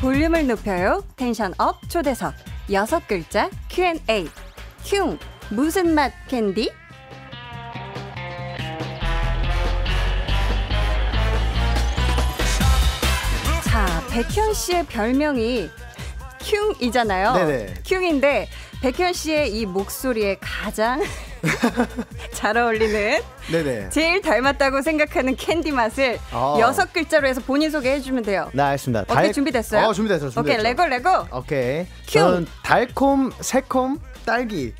볼륨을 높여요. 텐션 업 초대석. 여섯 글자 Q&A. 흉. 무슨 맛 캔디? 자, 백현 씨의 별명이 흉이잖아요. 네네. 흉인데 백현 씨의 이 목소리에 가장 잘 어울리는 네네. 제일 닮았다고 생각하는 캔디 맛을 아. 여섯 글자로 해서 본인 소개해 주면 돼요. 네, 알겠습니다. 오케이, 준비됐어요? 어, 준비됐어요. 준비 오케이, 레고 레고. 오케이. 큐. 달콤 새콤 딸기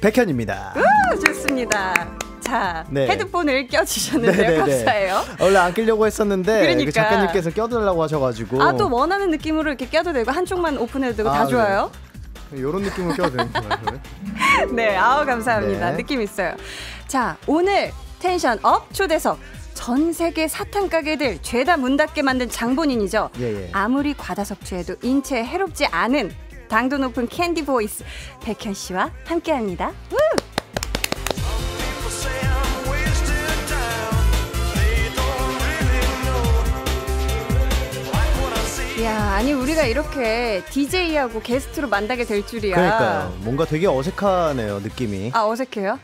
백현입니다. 우, 좋습니다. 자, 네. 헤드폰을 껴주셨는데요. 네네네. 네, 네. 감사해요. 원래 안 끼려고 했었는데 그 그러니까. 그 작가님께서 껴달라고 하셔가지고 아 또 원하는 느낌으로 이렇게 껴도 되고 한쪽만 오픈해도 되고 아, 다 네. 좋아요. 네. 이런 느낌으로 껴도 되는 거예요. 네, 아우 감사합니다. 네. 느낌 있어요. 자, 오늘 텐션 업 초대석 전 세계 사탕 가게들 죄다 문 닫게 만든 장본인이죠. 예, 예. 아무리 과다 섭취해도 인체에 해롭지 않은 당도 높은 캔디 보이스 백현 씨와 함께합니다. 우! 야, 아니 우리가 이렇게 DJ하고 게스트로 만나게 될 줄이야. 그러니까요. 뭔가 되게 어색하네요, 느낌이. 아, 어색해요?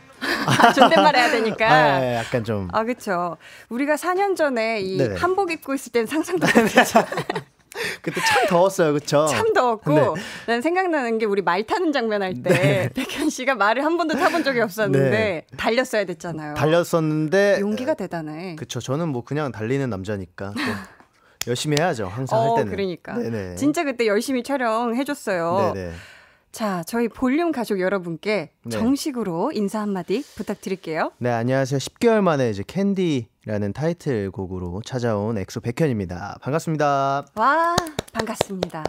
아, 존댓말 해야 되니까. 아, 예, 예, 약간 좀. 아, 그렇죠. 우리가 4년 전에 이 네네. 네. 한복 입고 있을 땐 상상도 네, 네. 못했죠. 그때 참 더웠어요, 그쵸? 참 더웠고, 네. 난 생각나는 게 우리 말 타는 장면 할 때, 네. 백현 씨가 말을 한 번도 타본 적이 없었는데, 네. 달렸어야 됐잖아요. 달렸었는데, 용기가 대단해. 그쵸, 저는 뭐 그냥 달리는 남자니까. 열심히 해야죠. 항상 어, 할 때는. 그러니까. 네네. 진짜 그때 열심히 촬영해줬어요. 자, 저희 볼륨 가족 여러분께 네. 정식으로 인사 한마디 부탁드릴게요. 네, 안녕하세요. 10개월 만에 이제 캔디라는 타이틀곡으로 찾아온 엑소 백현입니다. 반갑습니다. 와, 반갑습니다.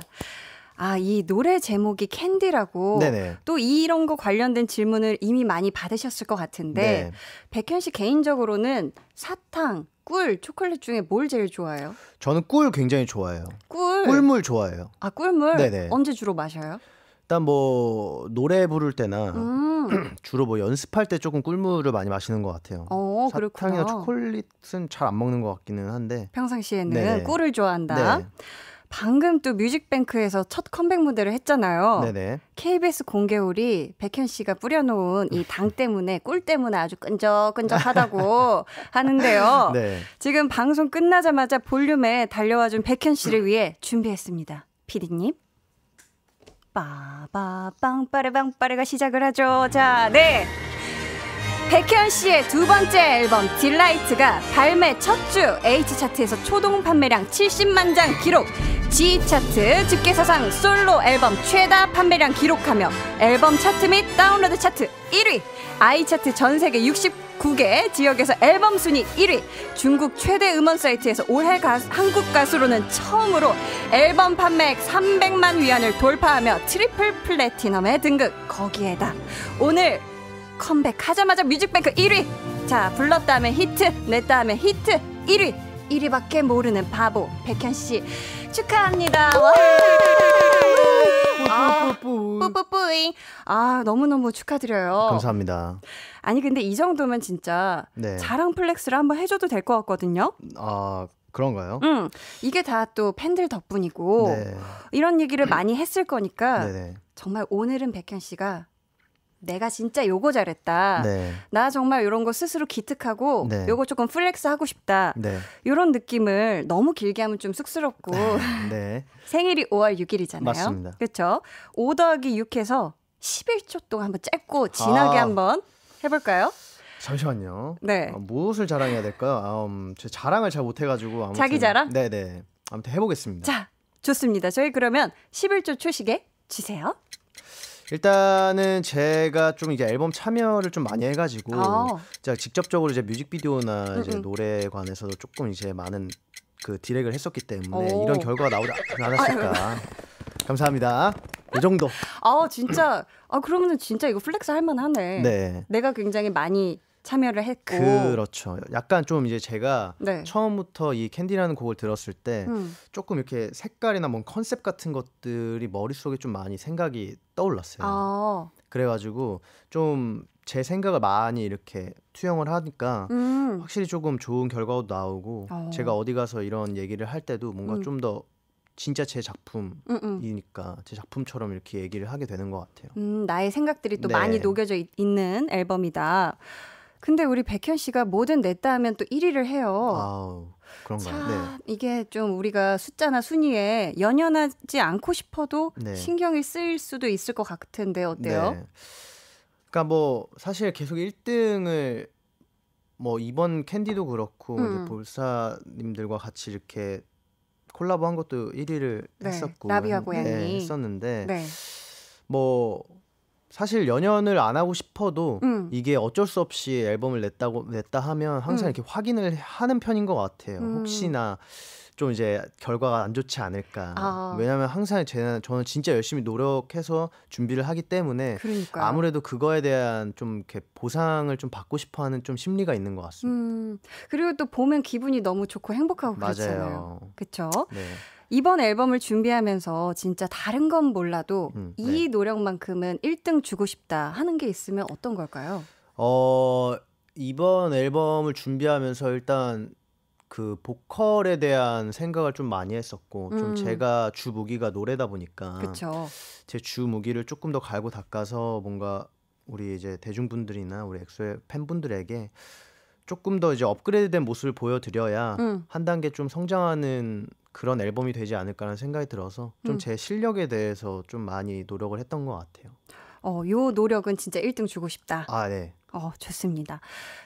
아, 이 노래 제목이 캔디라고 네네. 또 이런 거 관련된 질문을 이미 많이 받으셨을 것 같은데 네. 백현 씨 개인적으로는 사탕, 꿀, 초콜릿 중에 뭘 제일 좋아해요? 저는 꿀 굉장히 좋아해요. 꿀? 꿀물 좋아해요. 아, 꿀물? 네네. 언제 주로 마셔요? 일단 뭐 노래 부를 때나 음. 주로 뭐 연습할 때 조금 꿀물을 많이 마시는 것 같아요. 어, 사탕이나 그렇구나. 초콜릿은 잘 안 먹는 것 같기는 한데 평상시에는 네네. 꿀을 좋아한다. 네. 방금 또 뮤직뱅크에서 첫 컴백 무대를 했잖아요. 네네. KBS 공개홀이 백현 씨가 뿌려놓은 이 당 때문에 꿀 때문에 아주 끈적끈적하다고 하는데요. 네. 지금 방송 끝나자마자 볼륨에 달려와준 백현 씨를 위해 준비했습니다. 피디님. 빠바빵 빠레방빠레가 시작을 하죠. 자, 네. 백현 씨의 두 번째 앨범 딜라이트가 발매 첫 주 H 차트에서 초동 판매량 70만 장 기록. G차트 집계사상 솔로 앨범 최다 판매량 기록하며 앨범 차트 및 다운로드 차트 1위 I차트 전세계 69개 지역에서 앨범 순위 1위 중국 최대 음원 사이트에서 올해 가수, 한국 가수로는 처음으로 앨범 판매액 300만 위안을 돌파하며 트리플 플래티넘에 등극 거기에다 오늘 컴백하자마자 뮤직뱅크 1위 자 불렀다면 히트 냈다면 히트 1위 1위밖에 모르는 바보 백현 씨 축하합니다. 와. 아, 뿌뿌뿌잉. 아, 너무너무 축하드려요. 감사합니다. 아니, 근데 이 정도면 진짜 네. 자랑 플렉스를 한번 해줘도 될 것 같거든요. 아, 그런가요? 음, 이게 다 또 팬들 덕분이고 네. 이런 얘기를 많이 했을 거니까 네네. 정말 오늘은 백현 씨가 내가 진짜 요거 잘했다. 네. 나 정말 이런 거 스스로 기특하고 네. 요거 조금 플렉스 하고 싶다. 네. 이런 느낌을 너무 길게 하면 좀 쑥스럽고 네. 네. 생일이 5월 6일이잖아요. 그렇죠. 5 더하기 6해서 11초 동안 한번 짧고 진하게 아. 한번 해볼까요? 잠시만요. 네. 아, 무엇을 자랑해야 될까요? 아, 음, 제 자랑을 잘 못해가지고 아무튼, 자기 자랑? 네네. 네. 아무튼 해보겠습니다. 자, 좋습니다. 저희 그러면 11초 초식에 주세요. 일단은 제가 좀 이제 앨범 참여를 좀 많이 해가지고 아. 제가 직접적으로 이제 뮤직비디오나 이제 음음. 노래에 관해서도 조금 이제 많은 그 디렉을 했었기 때문에 오. 이런 결과가 나오지 않았을까. 감사합니다. 이 정도. 아 진짜. 아그러면 진짜 이거 플렉스 할만하네. 네. 내가 굉장히 많이 참여를 했고 그렇죠. 약간 좀 이제 제가 네. 처음부터 이 캔디라는 곡을 들었을 때 음. 조금 이렇게 색깔이나 뭔 컨셉 같은 것들이 머릿속에 좀 많이 생각이 떠올랐어요. 아. 그래가지고 좀 제 생각을 많이 이렇게 투영을 하니까 음. 확실히 조금 좋은 결과도 나오고 아. 제가 어디 가서 이런 얘기를 할 때도 뭔가 음. 좀더 진짜 제 작품이니까 음, 음. 제 작품처럼 이렇게 얘기를 하게 되는 것 같아요. 음, 나의 생각들이 또 네. 많이 녹여져 있, 는 앨범이다. 근데 우리 백현 씨가 뭐든 냈다 하면 또 1위를 해요. 아우, 그런가요? 자, 네. 이게 좀 우리가 숫자나 순위에 연연하지 않고 싶어도 네. 신경이 쓰일 수도 있을 것 같은데 어때요? 네. 그러니까 뭐 사실 계속 1등을 뭐 이번 캔디도 그렇고 음. 볼사님들과 같이 이렇게 콜라보한 것도 1위를 했었고 라비와 고양이 네, 했었는데 네. 뭐 사실 연연을 안 하고 싶어도 음. 이게 어쩔 수 없이 앨범을 냈다고 냈다 하면 항상 음. 이렇게 확인을 하는 편인 것 같아요. 음. 혹시나 좀 이제 결과가 안 좋지 않을까. 아. 왜냐하면 항상 제, 저는 진짜 열심히 노력해서 준비를 하기 때문에 그러니까요. 아무래도 그거에 대한 좀 이렇게 보상을 좀 받고 싶어하는 좀 심리가 있는 것 같습니다. 음. 그리고 또 보면 기분이 너무 좋고 행복하고 맞아요. 그렇잖아요. 그렇죠. 이번 앨범을 준비하면서 진짜 다른 건 몰라도 음, 네. 이 노력만큼은 1등 주고 싶다 하는 게 있으면 어떤 걸까요? 어, 이번 앨범을 준비하면서 일단 그 보컬에 대한 생각을 좀 많이 했었고 음. 좀 제가 주 무기가 노래다 보니까 제 주 무기를 조금 더 갈고 닦아서 뭔가 우리 이제 대중분들이나 우리 엑소의 팬분들에게 조금 더 이제 업그레이드된 모습을 보여드려야 음. 한 단계 좀 성장하는 그런 앨범이 되지 않을까라는 생각이 들어서 좀제 음. 실력에 대해서 좀 많이 노력을 했던 것 같아요. 어, 요 노력은 진짜 1등 주고 싶다. 아, 네. 어, 좋습니다.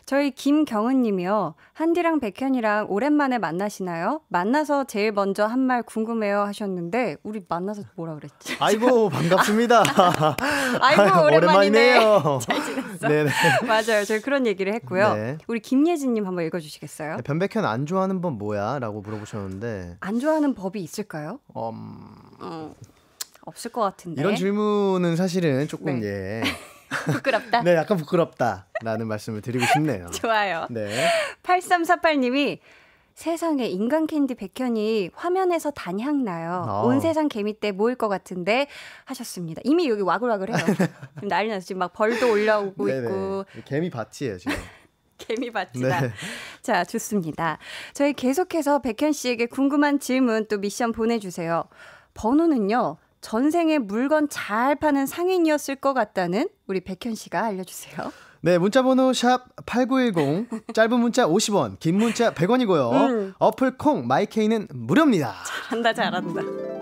저희 김경은 님이요. 한디랑 백현이랑 오랜만에 만나시나요? 만나서 제일 먼저 한 말 궁금해요 하셨는데, 우리 만나서 뭐라 그랬지? 아이고, 반갑습니다. 아이고, 오랜만이네. 오랜만이네요. 잘 지냈어? 네네. 맞아요. 저희 그런 얘기를 했고요. 네. 우리 김예진 님 한번 읽어주시겠어요? 네, 변백현 안 좋아하는 법 뭐야? 라고 물어보셨는데. 안 좋아하는 법이 있을까요? 음... 음. 없을 것 같은데. 이런 질문은 사실은 조금, 네. 예. 부끄럽다. 네, 약간 부끄럽다라는 말씀을 드리고 싶네요. 좋아요. 네. 8348님이 세상에 인간 캔디 백현이 화면에서 단향 나요. 어. 온 세상 개미 때 모일 것 같은데 하셨습니다. 이미 여기 와글와글해요. 지금 난리 나서 지금 막 벌도 올라오고 네네. 있고. 개미 밭이에요 지금. 개미 밭이다. 네. 자, 좋습니다. 저희 계속해서 백현 씨에게 궁금한 질문 또 미션 보내주세요. 번호는요. 전생에 물건 잘 파는 상인이었을 것 같다는 우리 백현 씨가 알려주세요. 네, 문자번호 샵 8910, 짧은 문자 50원, 긴 문자 100원이고요. 음. 어플 콩, 마이케이는 무료입니다. 잘한다, 잘한다.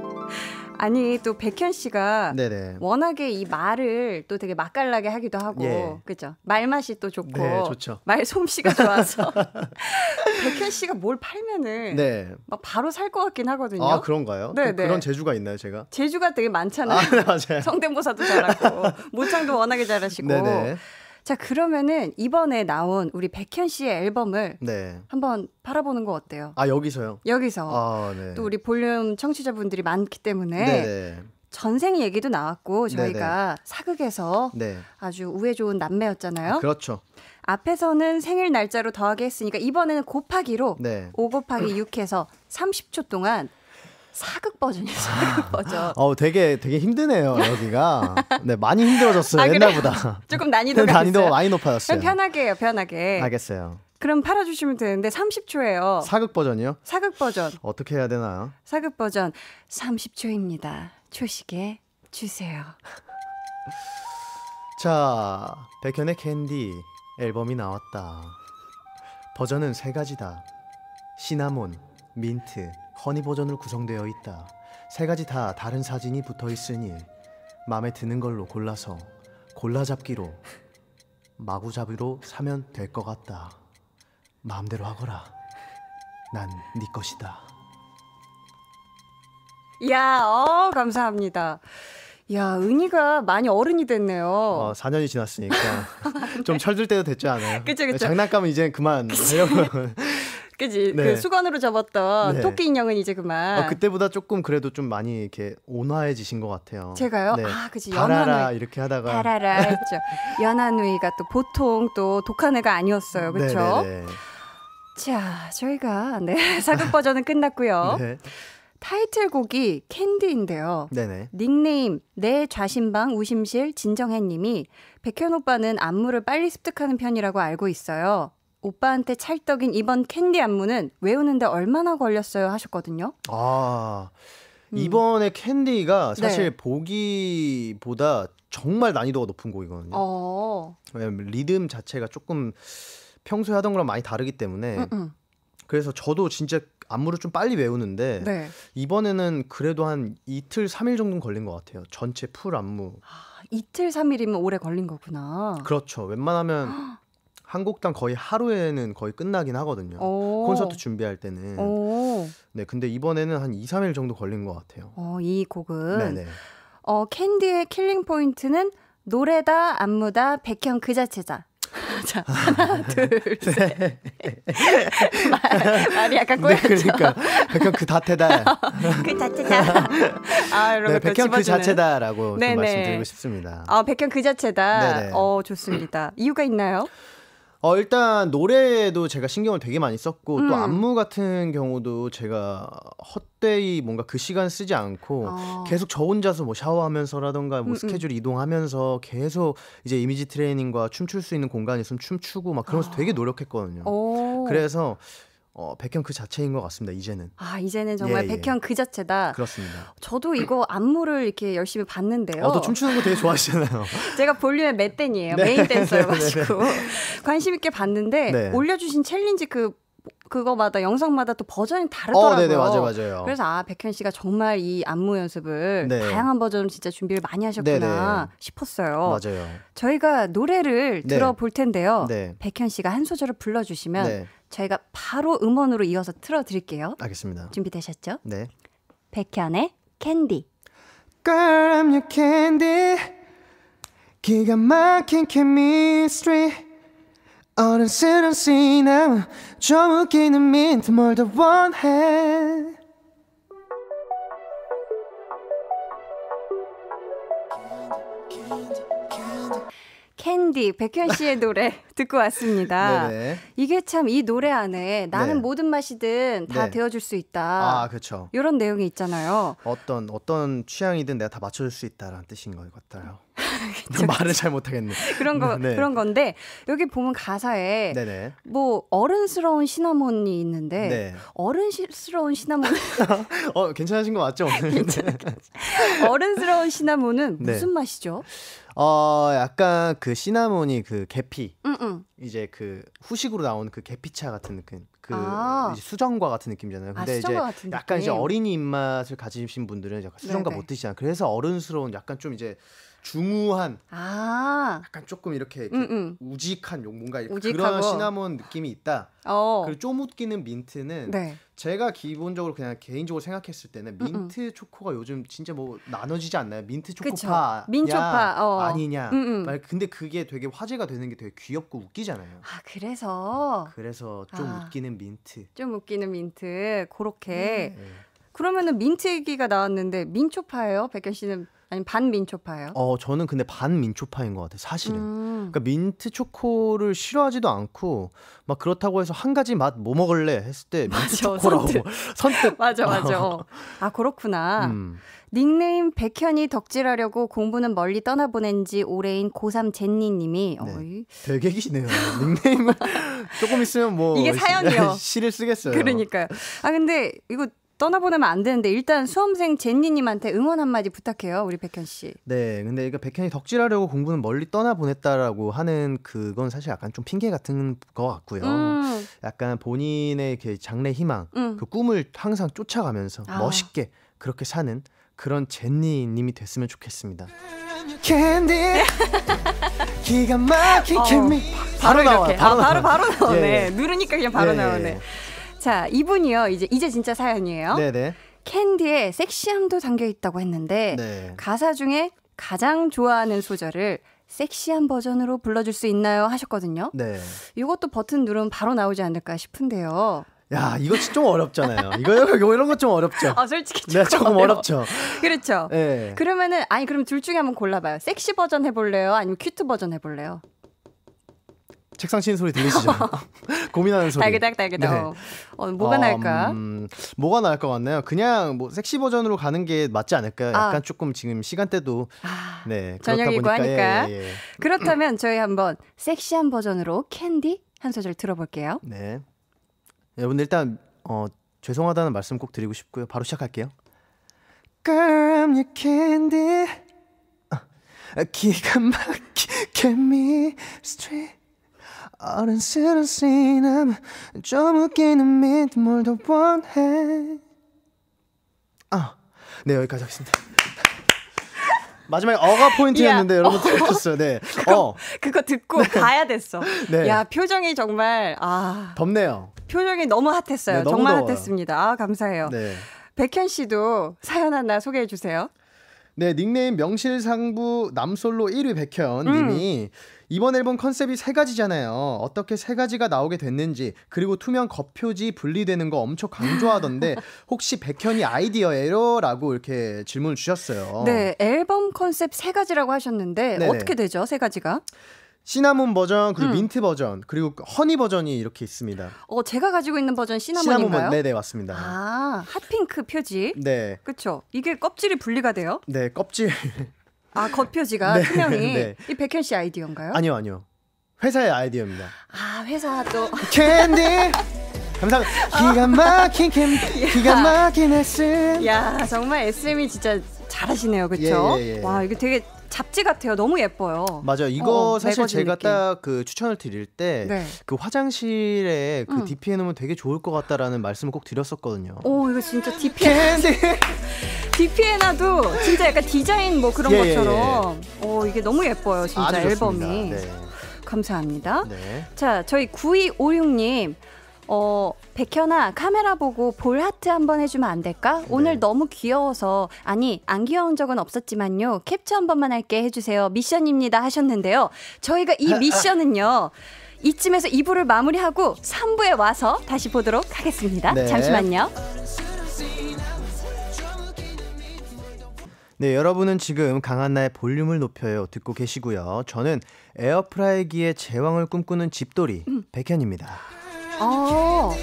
아니 또 백현 씨가 네네. 워낙에 이 말을 또 되게 맛깔나게 하기도 하고 예. 그죠 말맛이 또 좋고 네, 말 솜씨가 좋아서 백현 씨가 뭘 팔면은 네. 막 바로 살 것 같긴 하거든요. 아 그런가요? 네, 그런 재주가 있나요 제가? 재주가 되게 많잖아요. 아, 네, 성대모사도 잘하고 모창도 워낙에 잘하시고. 네네. 자 그러면은 이번에 나온 우리 백현 씨의 앨범을 네. 한번 팔아보는 거 어때요? 아 여기서요? 여기서 아, 네. 또 우리 볼륨 청취자분들이 많기 때문에 네, 네. 전생 얘기도 나왔고 네, 저희가 네네. 사극에서 네. 아주 우애 좋은 남매였잖아요. 아, 그렇죠. 앞에서는 생일 날짜로 더하게 했으니까 이번에는 곱하기로 네. 5 곱하기 6해서 30초 동안 사극 버전이에요. 사극 버전. 어, 되게 되게 힘드네요 여기가. 네 많이 힘들어졌어요 아, 옛날보다. 조금 난이도가 난이도 많이 높아졌어요. 편하게 요 편하게. 알겠어요. 그럼 팔아주시면 되는데 30초예요. 사극 버전이요? 사극 버전. 어떻게 해야 되나요? 사극 버전 30초입니다. 초식에 주세요. 자, 백현의 캔디 앨범이 나왔다. 버전은 세 가지다. 시나몬, 민트, 허니 버전으로 구성되어 있다. 세 가지 다 다른 사진이 붙어 있으니 마음에 드는 걸로 골라서 골라잡기로 마구잡이로 사면 될 것 같다. 마음대로 하거라. 난 네 것이다. 야, 어, 감사합니다. 야, 은희가 많이 어른이 됐네요. 어, 4년이 지났으니까 좀 철들 때도 됐지 않아요? 그쵸, 그쵸. 장난감은 이제 그만. 그지? 그 네. 그 수건으로 접었던 네. 토끼 인형은 이제 그만. 아, 그때보다 조금 그래도 좀 많이 이렇게 온화해지신 것 같아요. 제가요? 네. 아, 그지. 연하라 이렇게 하다가 달아라 했죠. 연한누이가 또 보통 또 독한 애가 아니었어요, 그렇죠? 자, 저희가 네 사극 버전은 끝났고요. 타이틀곡이 캔디인데요. 네네. 닉네임 내 좌심방 우심실 진정해님이 백현 오빠는 안무를 빨리 습득하는 편이라고 알고 있어요. 오빠한테 찰떡인 이번 캔디 안무는 외우는데 얼마나 걸렸어요 하셨거든요. 아 음. 이번에 음. 캔디가 네. 사실 네. 보기보다 정말 난이도가 높은 곡이거든요. 어. 리듬 자체가 조금 평소에 하던 거랑 많이 다르기 때문에 음, 음. 그래서 저도 진짜 안무를 좀 빨리 외우는데 네. 이번에는 그래도 한 이틀 삼일 정도 걸린 것 같아요. 전체 풀 안무. 아, 이틀 삼일이면 오래 걸린 거구나. 그렇죠. 웬만하면 한 곡당 거의 하루에는 거의 끝나긴 하거든요. 오. 콘서트 준비할 때는. 오. 네, 근데 이번에는 한 2, 3일 정도 걸린 것 같아요. 어, 이 곡은 네네. 네. 어, 캔디의 킬링 포인트는 노래다, 안무다, 백현 그 자체다. 자, 하나, 둘, 네. 셋. 말이 약간 네, 꼬였죠. 네, 그러니까 백현 그 다태다. 그 자체다. 아, 이런 네, 백현 그 자체다라고 말씀드리고 싶습니다. 아, 백현 그 자체다. 네네. 어, 좋습니다. 이유가 있나요? 어, 일단 노래도 제가 신경을 되게 많이 썼고 음. 또 안무 같은 경우도 제가 헛되이 뭔가 그 시간 쓰지 않고 어. 계속 저 혼자서 뭐 샤워하면서라던가 뭐음 음. 스케줄 이동하면서 계속 이제 이미지 트레이닝과 춤출 수 있는 공간이 있으면 춤추고 막 그러면서 어. 되게 노력했거든요. 오. 그래서 어, 백현 그 자체인 것 같습니다. 이제는. 아 이제는 정말 예, 예. 백현 그 자체다. 그렇습니다. 저도 이거 안무를 이렇게 열심히 봤는데요. 어, 너 춤추는 거 되게 좋아하시잖아요. 제가 볼륨의 맷댄이에요. 네. 메인 댄서여가지고 네, 네, 네. 관심 있게 봤는데 네. 올려주신 챌린지 그 그거마다 영상마다 또 버전이 어, 다르더라고요. 어, 네네, 맞아요, 맞아요. 그래서 아 백현 씨가 정말 이 안무 연습을 네. 다양한 버전으로 진짜 준비를 많이 하셨구나 네네. 싶었어요. 맞아요. 저희가 노래를 네. 들어볼 텐데요. 네. 백현 씨가 한 소절을 불러주시면 네. 저희가 바로 음원으로 이어서 틀어드릴게요. 알겠습니다. 준비되셨죠? 네. 백현의 캔디. Girl, I'm your candy. 기가 막힌 chemistry. 어른스런 시나마 좀 웃기는 민트 뭘더 원해 캔디 백현 씨의 노래 듣고 왔습니다. 이게 참 이 노래 안에 나는 네. 모든 맛이든 다 네. 되어줄 수 있다. 아 그렇죠. 이런 내용이 있잖아요. 어떤 어떤 취향이든 내가 다 맞춰줄 수 있다라는 뜻인 것 같아요. 그쵸, 말을잘 못하겠네. 그런 거 네. 그런 건데 여기 보면 가사에 네네. 뭐 어른스러운 시나몬이 있는데 네. 어른스러운 시나몬. 어 괜찮으신 거 맞죠? 네. 어른스러운 시나몬은 네. 무슨 맛이죠? 어 약간 그 시나몬이 그 계피 음, 음. 이제 그 후식으로 나오는그 계피차 같은 느낌 그 아. 수정과 같은 느낌이잖아요. 아, 근데 아, 이제 같은 약간 느낌. 이제 어린이 입맛을 가지신 분들은 약간 수정과 네네. 못 네. 드시잖아요. 그래서 어른스러운 약간 좀 이제 중후한 아. 약간 조금 이렇게, 이렇게 음, 음. 우직한 뭔가 우직하고. 그런 시나몬 느낌이 있다. 어. 그리고 쪼 웃기는 민트는 네. 제가 기본적으로 그냥 개인적으로 생각했을 때는 음, 음. 민트 음음. 초코가 요즘 진짜 뭐 나눠지지 않나요? 민트 초코파 민초파 어. 아니냐. 음음. 음. 근데 그게 되게 화제가 되는 게 되게 귀엽고 웃기잖아요. 아 그래서 그래서 좀 아. 웃기는 민트. 좀 웃기는 민트 그렇게. 음. 네. 그러면은 민트 얘기가 나왔는데 민초파예요? 백현 씨는 아니 반민초파예요? 어 저는 근데 반민초파인 것 같아요 사실은 음. 그러니까 민트 초코를 싫어하지도 않고 막 그렇다고 해서 한 가지 맛 뭐 먹을래 했을 때 민트 맞아, 초코라고 선뜻, 선뜻. 맞아 맞아 어. 아 그렇구나 음. 닉네임 백현이 덕질하려고 공부는 멀리 떠나보낸 지 올해인 고3 젠니님이 네. 어이. 되게 기네요 닉네임 조금 있으면 뭐 이게 사연이요 시를 쓰겠어요 그러니까요 아 근데 이거 떠나보내면 안 되는데 일단 수험생 제니님한테 응원 한마디 부탁해요, 우리 백현 씨. 네, 근데 그러니까 백현이 덕질하려고 공부는 멀리 떠나보냈다라고 하는 그건 사실 약간 좀 핑계 같은 거 같고요. 음. 약간 본인의 그 장래 희망, 음. 그 꿈을 항상 쫓아가면서 아. 멋있게 그렇게 사는 그런 제니님이 됐으면 좋겠습니다. 네. 기가 막힌 어, 바로, 바로 나와, 바로, 아, 바로, 바로 나오네. 예, 예. 누르니까 그냥 바로 예, 예 나오네. 예. 자, 이분이요. 이제 이제 진짜 사연이에요. 네네. 캔디에 섹시함도 담겨 있다고 했는데 네. 가사 중에 가장 좋아하는 소절을 섹시한 버전으로 불러줄 수 있나요? 하셨거든요. 네. 이것도 버튼 누르면 바로 나오지 않을까 싶은데요. 야, 이거 좀 어렵잖아요. 이거, 이거 이런 거좀 어렵죠. 아, 솔직히 네, 조금 어려워. 어렵죠. 그렇죠. 네. 그러면은 아니 그럼 둘 중에 한번 골라봐요. 섹시 버전 해볼래요? 아니면 큐트 버전 해볼래요? 책상 치는 소리 들리시죠? 고민하는 소리. 달그닥달그닥. 네. 어, 어, 뭐가 나을까? 음, 뭐가 나을 것 같나요? 그냥 뭐 섹시 버전으로 가는 게 맞지 않을까? 아. 약간 아. 조금 지금 시간대도 아, 네 저녁이고 하니까. 예, 예, 예. 그렇다면 저희 한번 섹시한 버전으로 캔디 한 소절 들어볼게요. 네. 여러분 일단 어, 죄송하다는 말씀 꼭 드리고 싶고요. 바로 시작할게요. Girl, you candy. 아, 기가 막히게 미스트리 어른스러운 씨남 좀 웃기는 믿음을 도 원해 아, 네 여기까지 하겠습니다 마지막에 어가 포인트였는데 여러분 어. 들으셨어요. 네. 그거, 어. 그거 듣고 네. 봐야 됐어. 네. 야 표정이 정말 아 덥네요. 표정이 너무 핫했어요. 네, 너무 정말 더워요. 핫했습니다. 아 감사해요. 네. 백현 씨도 사연 하나 소개해 주세요. 네, 닉네임 명실상부 남솔로 1위 백현님이 음. 이번 앨범 컨셉이 세 가지잖아요. 어떻게 세 가지가 나오게 됐는지 그리고 투명 겉표지 분리되는 거 엄청 강조하던데 혹시 백현이 아이디어예요라고 이렇게 질문을 주셨어요. 네, 앨범 컨셉 세 가지라고 하셨는데 네네. 어떻게 되죠? 세 가지가? 시나몬 버전 그리고 음. 민트 버전 그리고 허니 버전이 이렇게 있습니다. 어 제가 가지고 있는 버전 시나몬인가요? 시나몬, 네네 맞습니다. 아 핫핑크 표지. 네. 그렇죠. 이게 껍질이 분리가 돼요? 네 껍질. 아 겉표지가 네, 투명이 네. 이 백현 씨 아이디어인가요? 아니요 아니요 회사의 아이디어입니다. 아 회사 또 캔디 감상 아. 기가 막힌 캠 기가 막힌 SM. 야 정말 SM이 진짜 잘하시네요, 그렇죠? 예, 예, 예. 와 이거 되게 잡지 같아요. 너무 예뻐요. 맞아요. 이거 어, 어 사실 제가 딱 그 추천을 드릴 때그 네. 그 화장실에 그 음. DP해 놓으면 되게 좋을 것 같다라는 말씀을 꼭 드렸었거든요. 오 어, 이거 진짜 DP해 DP해 놔도 진짜 약간 디자인 뭐 그런 예, 것처럼 예, 예. 오 어, 이게 너무 예뻐요. 진짜 앨범이. 네. 감사합니다. 네. 자, 저희 9256님 어, 백현아, 카메라 보고 볼 하트 한 번 해주면 안 될까? 네. 오늘 너무 귀여워서, 아니, 안 귀여운 적은 없었지만요. 캡처 한 번만 할게 해주세요. 미션입니다. 하셨는데요. 저희가 이 미션은요. 이쯤에서 2부를 마무리하고 3부에 와서 다시 보도록 하겠습니다. 네. 잠시만요. 네, 여러분은 지금 강한나의 볼륨을 높여요 듣고 계시고요. 저는 에어프라이기의 제왕을 꿈꾸는 집돌이 음. 백현입니다. 어.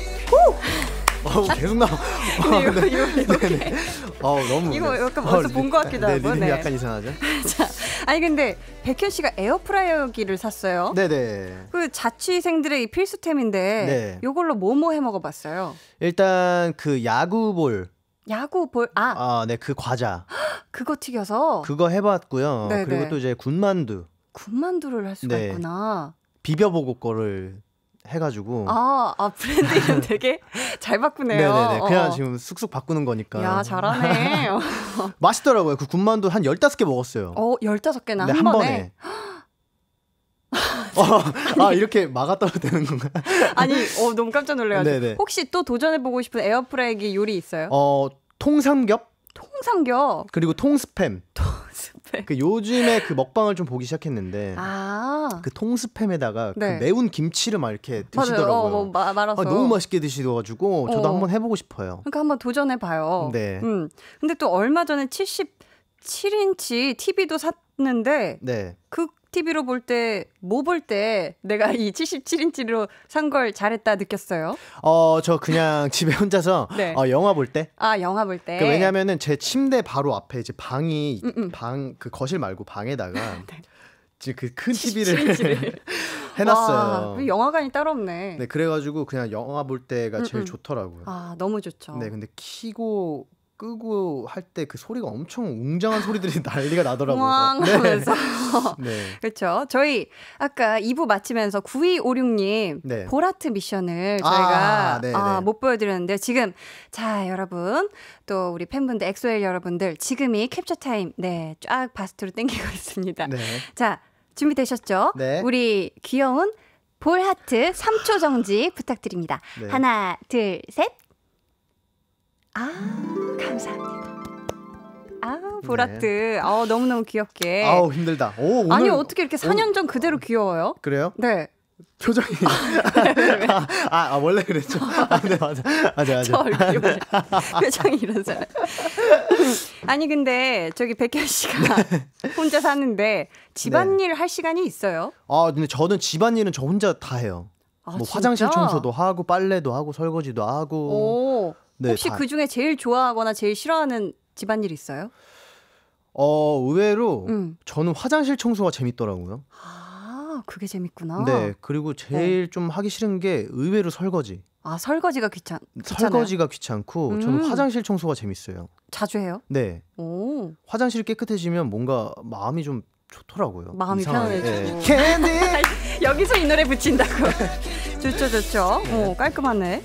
어 계속 나와. 아, 네, 네네. 어 너무. 이거 약간 벌써 아, 본것 네. 같기도 네, 하고. 네, 약간 이상하죠. 자, 아니 근데 백현 씨가 에어프라이어기를 샀어요. 네네. 그 자취생들의 필수템인데 이걸로 네. 뭐뭐 해 먹어봤어요? 일단 그 야구볼. 야구볼 아. 아, 네, 그 과자. 그거 튀겨서. 그거 해봤고요. 네네. 그리고 또 이제 군만두. 군만두를 할 수가 네. 있구나. 비벼보고 거를 해가지고 아, 아 브랜드 이름 되게 잘 바꾸네요. 네네네. 그냥 어. 지금 쑥쑥 바꾸는 거니까. 야 잘하네. 맛있더라고요. 그 군만두 한 15개 먹었어요. 어 15개나 한, 번에. 어, 아 이렇게 막았다고 되는 건가 아니 어, 너무 깜짝 놀래가지고 혹시 또 도전해보고 싶은 에어프라이기 요리 있어요? 어 통삼겹 통삼겹 그리고 통스팸 네. 그 요즘에 그 먹방을 좀 보기 시작했는데 아~ 그 통스팸에다가 그 네. 그 매운 김치를 막 이렇게 드시더라고요. 어, 뭐, 마, 아, 너무 맛있게 드시더가지고 저도 어. 한번 해보고 싶어요. 그러니까 한번 도전해 봐요. 네. 음. 근데 또 얼마 전에 77인치 TV도 샀는데 네. 그 TV로 볼 때, 뭐 볼 때 내가 이 77인치로 산 걸 잘했다 느꼈어요? 어, 저 그냥 집에 혼자서 네. 어, 영화 볼 때. 아, 영화 볼 때. 그 왜냐면은 제 침대 바로 앞에 이제 방이 음, 음. 방그 거실 말고 방에다가 네. 그큰 TV를 해놨어요. 와, 영화관이 따로 없네. 네, 그래가지고 그냥 영화 볼 때가 음, 제일 좋더라고요. 아, 너무 좋죠. 네, 근데 키고 끄고 할 때 그 소리가 엄청 웅장한 소리들이 난리가 나더라고요. 왕하면서. 네. 네. 그렇죠. 저희 아까 2부 마치면서 9256님 네. 보라트 미션을 아, 저희가 네, 아, 아, 못 보여드렸는데 지금 자 여러분 또 우리 팬분들 엑소엘 여러분들 지금이 캡처 타임 네쫙 바스트로 땡기고 있습니다. 네. 자 준비되셨죠? 네. 우리 귀여운 볼 하트 3초 정지 부탁드립니다. 네. 하나, 둘, 셋. 아, 감사합니다. 아, 보라트. 네. 아, 너무너무 귀엽게. 아우, 힘들다. 오, 오늘... 아니, 어떻게 이렇게 4년 전 그대로 어, 귀여워요? 그래요? 네. 표정이 아, 네, 아, 아, 원래 그랬죠. 아, 네 맞아 맞아 맞아. 표정이 이러잖아요. 아니 근데 저기 백현 씨가 네. 혼자 사는데 집안일 네. 할 시간이 있어요? 아 근데 저는 집안일은 저 혼자 다 해요. 아, 뭐 진짜? 화장실 청소도 하고 빨래도 하고 설거지도 하고 오. 네, 혹시 다. 그 중에 제일 좋아하거나 제일 싫어하는 집안일 있어요? 어 의외로 음. 저는 화장실 청소가 재밌더라고요. 아 그게 재밌구나. 네 그리고 제일 네. 좀 하기 싫은 게 의외로 설거지. 아 설거지가 귀찮. 귀찮아요? 설거지가 귀찮고 음. 저는 화장실 청소가 재밌어요. 자주 해요? 네. 오. 화장실 깨끗해지면 뭔가 마음이 좀 좋더라고요. 마음이 편해지고. 네. 여기서 이 노래 붙인다고. 좋죠 좋죠. 네. 오 깔끔하네.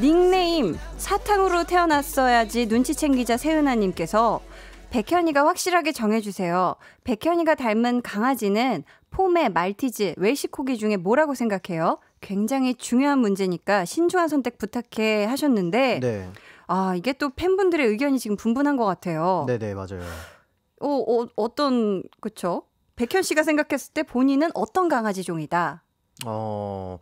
닉네임 사탕으로 태어났어야지 눈치 챙기자 세은아님께서 백현이가 확실하게 정해주세요. 백현이가 닮은 강아지는 포메, 말티즈, 웰시코기 중에 뭐라고 생각해요? 굉장히 중요한 문제니까 신중한 선택 부탁해 하셨는데 네. 아 이게 또 팬분들의 의견이 지금 분분한 것 같아요. 네네 네, 맞아요. 어, 어 어떤 그쵸? 백현 씨가 생각했을 때 본인은 어떤 강아지 종이다. 어.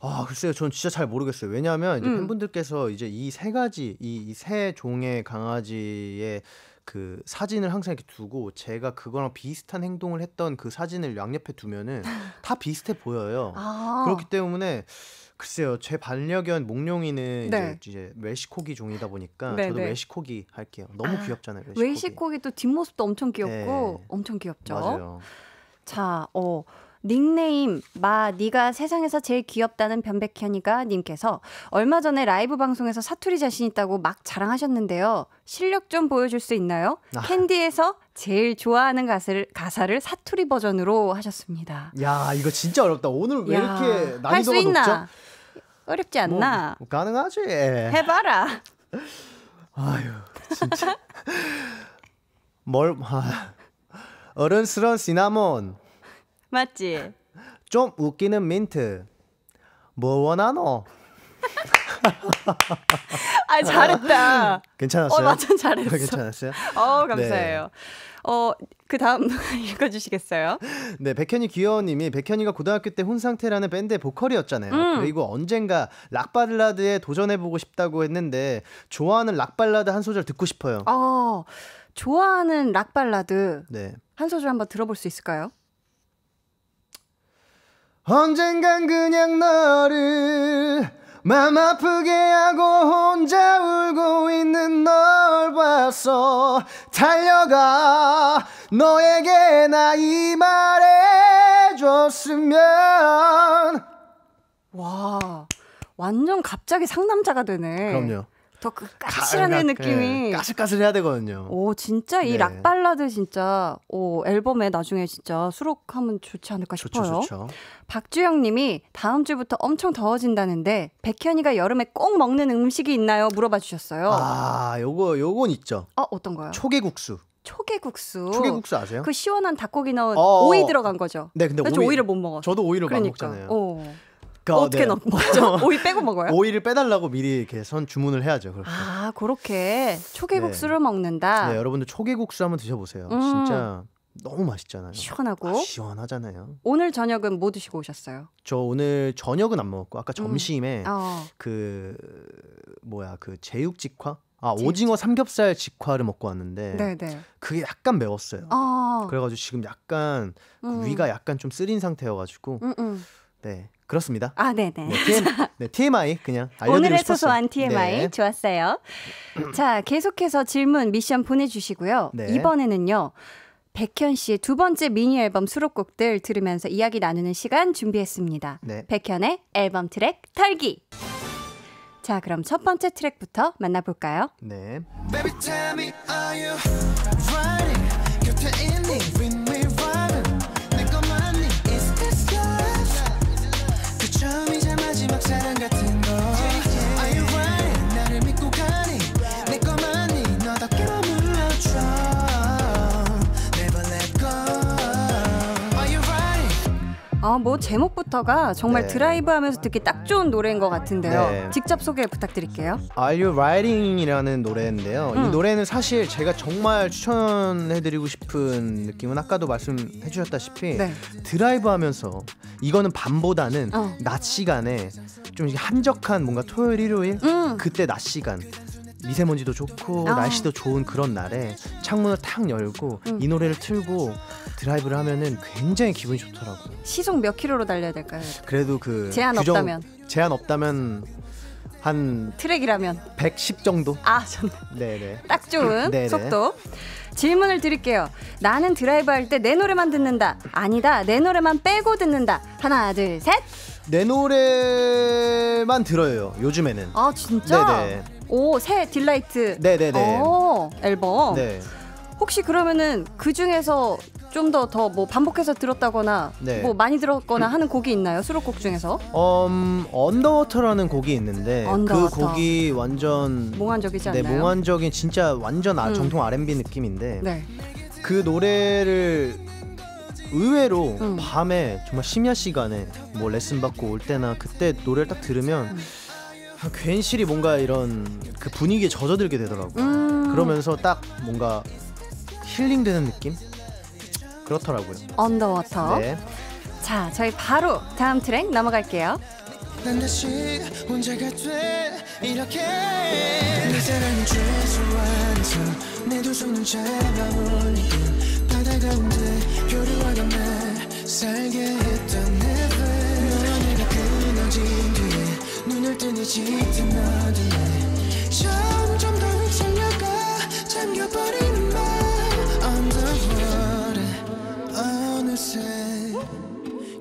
아, 글쎄요. 전 진짜 잘 모르겠어요. 왜냐하면 이제 음. 팬분들께서 이제 이 세 가지 이 세 종의 강아지의 그 사진을 항상 이렇게 두고 제가 그거랑 비슷한 행동을 했던 그 사진을 양옆에 두면은 다 비슷해 보여요. 아. 그렇기 때문에 글쎄요, 제 반려견 목룡이는 네. 이제, 이제 웰시코기 종이다 보니까 네, 저도 네. 웰시코기 할게요. 너무 아, 귀엽잖아요. 웰시코기. 웰시코기 또 뒷모습도 엄청 귀엽고 네. 엄청 귀엽죠. 맞아요. 자, 어. 닉네임 마니가 세상에서 제일 귀엽다는 변백현이가 님께서 얼마 전에 라이브 방송에서 사투리 자신 있다고 막 자랑하셨는데요. 실력 좀 보여줄 수 있나요? 아. 캔디에서 제일 좋아하는 가사를, 가사를 사투리 버전으로 하셨습니다. 야 이거 진짜 어렵다. 오늘 왜 야, 이렇게 난이도가 있나? 높죠? 어렵지 뭐, 않나? 뭐, 가능하지. 예. 해봐라. 아유 진짜 뭘 아, 어른스러운 시나몬 맞지? 좀 웃기는 민트. 뭐 원하노? 아 잘했다. 괜찮았어요. 어, 완전 잘했어. 괜찮았어요. 어 감사해요. 네. 어그 다음 읽어주시겠어요? 네 백현이 귀여운님이 백현이가 고등학교 때 혼상태라는 밴드의 보컬이었잖아요. 음. 그리고 언젠가 락 발라드에 도전해보고 싶다고 했는데 좋아하는 락 발라드 한 소절 듣고 싶어요. 어 좋아하는 락 발라드 네. 한 소절 한번 들어볼 수 있을까요? 언젠간 그냥 너를 맘 아프게 하고 혼자 울고 있는 널 봤어 달려가 너에게 나 이 말해줬으면 와 완전 갑자기 상남자가 되네 그럼요 더그 까칠한 느낌이 까슬까슬해야 되거든요. 오 진짜 이락 네. 발라드 진짜 오 앨범에 나중에 진짜 수록하면 좋지 않을까 좋죠, 싶어요. 좋죠. 박주영님이 다음 주부터 엄청 더워진다는데 백현이가 여름에 꼭 먹는 음식이 있나요? 물어봐 주셨어요. 아 요거 요건 있죠. 어 어떤 거요? 초계국수. 초계국수. 초계국수 아세요? 그 시원한 닭고기 넣은 어어. 오이 들어간 거죠. 네, 근데 그렇죠? 오이, 오이를 못 먹어. 저도 오이를 그러니까. 못 먹잖아요. 어. 어, 떻게 넣 먹죠? 오이 빼고 먹어요? 오이를 빼달라고 미리 이렇게 선 주문을 해야죠. 그렇게. 아 그렇게 초계국수를 네. 먹는다. 네, 여러분들 초계국수 한번 드셔보세요. 음. 진짜 너무 맛있잖아요. 시원하고 아, 시원하잖아요. 오늘 저녁은 뭐 드시고 오셨어요? 저 오늘 저녁은 안 먹었고 아까 음. 점심에 음. 어. 그 뭐야 그 제육직화 아제육 오징어 삼겹살 직화를 먹고 왔는데 네네. 네. 그게 약간 매웠어요. 어. 그래가지고 지금 약간 그 음. 위가 약간 좀 쓰린 상태여가지고 음음. 음. 네 그렇습니다. 아, 네네. 네. 네, t 네, TMI 그냥 알려드리 오늘의 소소한 TMI 네. 좋았어요. 자, 계속해서 질문 미션 보내주시고요. 네. 이번에는요. 백현 씨의 두 번째 미니 앨범 수록곡들 들으면서 이야기 나누는 시간 준비했습니다. 네. 백현의 앨범 트랙 털기. 자, 그럼 첫 번째 트랙부터 만나볼까요? 네. Baby, 아, 뭐 음. 제목부터가 정말 네. 드라이브 하면서 듣기 딱 좋은 노래인 것 같은데요. 네. 직접 소개 부탁드릴게요. Are You Riding이라는 노래인데요. 음. 이 노래는 사실 제가 정말 추천해드리고 싶은 느낌은 아까도 말씀해주셨다시피 네. 드라이브 하면서 이거는 밤보다는 어. 낮 시간에 좀 한적한 뭔가 토요일, 일요일 음. 그때 낮 시간 미세먼지도 좋고 아. 날씨도 좋은 그런 날에 창문을 탁 열고 음. 이 노래를 틀고 드라이브를 하면은 굉장히 기분이 좋더라고요. 시속 몇 킬로로 달려야 될까요? 그래도 그 제한 규정, 없다면 제한 없다면 한 트랙이라면 110 정도. 아, 좋네. 네네. 딱 좋은 네네. 속도. 질문을 드릴게요. 나는 드라이브 할 때 내 노래만 듣는다. 아니다. 내 노래만 빼고 듣는다. 하나, 둘, 셋. 내 노래만 들어요. 요즘에는. 아, 진짜? 네네. 오, 새 딜라이트. 네네네. 오, 어, 앨범. 네. 혹시 그러면은 그 중에서 좀 더 더 뭐 반복해서 들었다거나 네. 뭐 많이 들었거나 하는 곡이 있나요? 수록곡 중에서? 음, 언더워터라는 곡이 있는데 언더워터. 그 곡이 완전 몽환적이지 네, 않나요? 네, 몽환적인 진짜 완전 아, 음. 정통 R&B 느낌인데 네. 그 노래를 의외로 음. 밤에 정말 심야 시간에 뭐 레슨 받고 올 때나 그때 노래를 딱 들으면 음. 아, 괜시리 뭔가 이런 그 분위기에 젖어들게 되더라고요. 음. 그러면서 딱 뭔가 힐링되는 느낌? 그렇더라고요. 언더워터. 네. 자, 저희 바로 다음 트랙 넘어갈게요.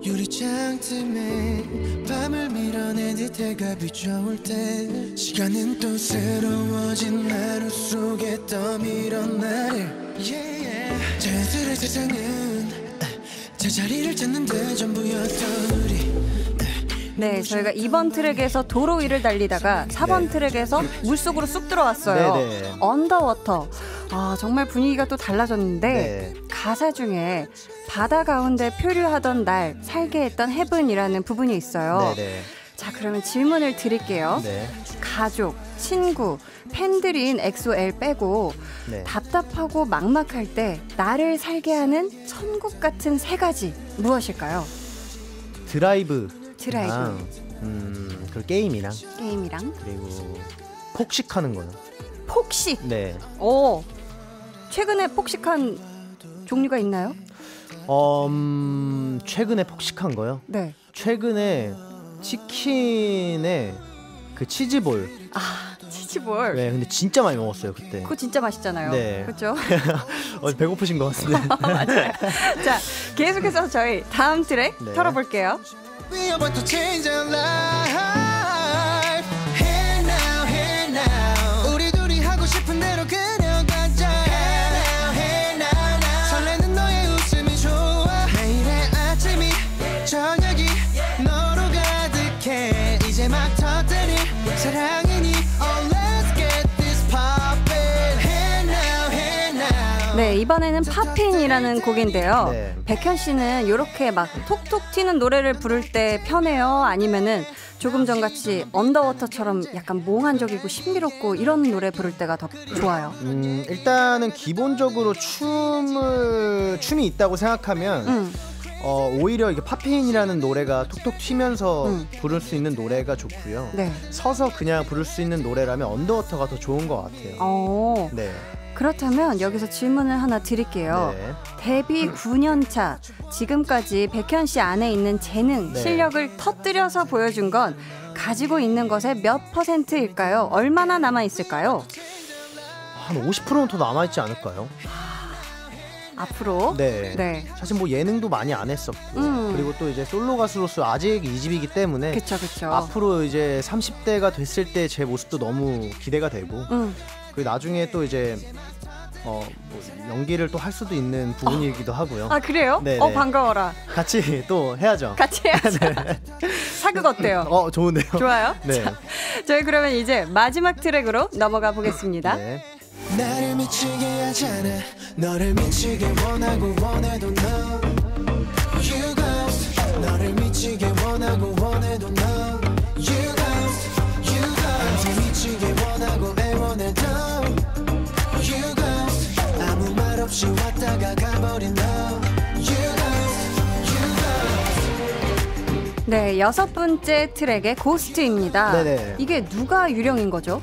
유리창 틈에 밤을 밀어내듯 해가 비춰올 때 시간은 또 새로워진 하루 속에 떠밀은 나를 자연스레 세상은 제자리를 찾는데 전부였던 우리 네, 네, 저희가 2번 트랙에서 도로 위를 달리다가 4번 네. 트랙에서 물속으로 쑥 들어왔어요. 네네. 네. 언더워터. 아, 정말 분위기가 또 달라졌는데 네. 가사 중에 바다 가운데 표류하던 날 살게 했던 헤븐이라는 부분이 있어요. 네네. 자, 그러면 질문을 드릴게요. 네. 가족, 친구, 팬들인 엑소엘 빼고 네. 답답하고 막막할 때 나를 살게 하는 천국 같은 세 가지 무엇일까요? 드라이브 드라이브. 아, 음, 그 게임이랑 게임이랑. 그리고 폭식하는 거요. 폭식. 네. 오. 어, 최근에 폭식한 종류가 있나요? 음, 최근에 폭식한 거요? 네. 최근에 치킨에 그 치즈볼. 아, 치즈볼. 네, 근데 진짜 많이 먹었어요 그때. 그거 진짜 맛있잖아요. 네. 그렇죠. 어, 배고프신 것 같은데. 맞아요. 자, 계속해서 저희 다음 트랙 네. 털어볼게요. We are about to change our lives. 이번에는 파핀이라는 곡인데요. 네. 백현 씨는 이렇게 막 톡톡 튀는 노래를 부를 때 편해요? 아니면은 조금 전 같이 언더워터처럼 약간 몽환적이고 신비롭고 이런 노래 부를 때가 더 좋아요? 음, 일단은 기본적으로 춤을 춤이 있다고 생각하면 음. 어, 오히려 이게 파페인이라는 노래가 톡톡 튀면서 음. 부를 수 있는 노래가 좋고요. 네. 서서 그냥 부를 수 있는 노래라면 언더워터가 더 좋은 것 같아요. 오. 어. 네. 그렇다면 여기서 질문을 하나 드릴게요. 네. 데뷔 9년 차 지금까지 백현 씨 안에 있는 재능, 네. 실력을 터뜨려서 보여준 건 가지고 있는 것의 몇 퍼센트일까요? 얼마나 남아 있을까요? 한 50%는 더 남아 있지 않을까요? 앞으로 네. 네. 사실 뭐 예능도 많이 안 했었고 음. 그리고 또 이제 솔로 가수로서 아직 이집이기 때문에 그쵸, 그쵸. 앞으로 이제 30대가 됐을 때 제 모습도 너무 기대가 되고 음. 그 나중에 또 이제 어, 뭐 연기를 또 할 수도 있는 부분이기도 하고요. 아 그래요? 네. 어 반가워라. 같이 또 해야죠. 같이 해야죠. 네. 사극 어때요? 어 좋은데요. 좋아요. 네. 자, 저희 그러면 이제 마지막 트랙으로 넘어가 보겠습니다. 네. 나를 미치게 하잖아 너를 미치게 원하고 원해도 너 You g o 너를 미치게 원하고 원해도 너 없이 왔다가 가버린 너 네, 여섯 번째 트랙의 고스트입니다. 네네. 이게 누가 유령인 거죠?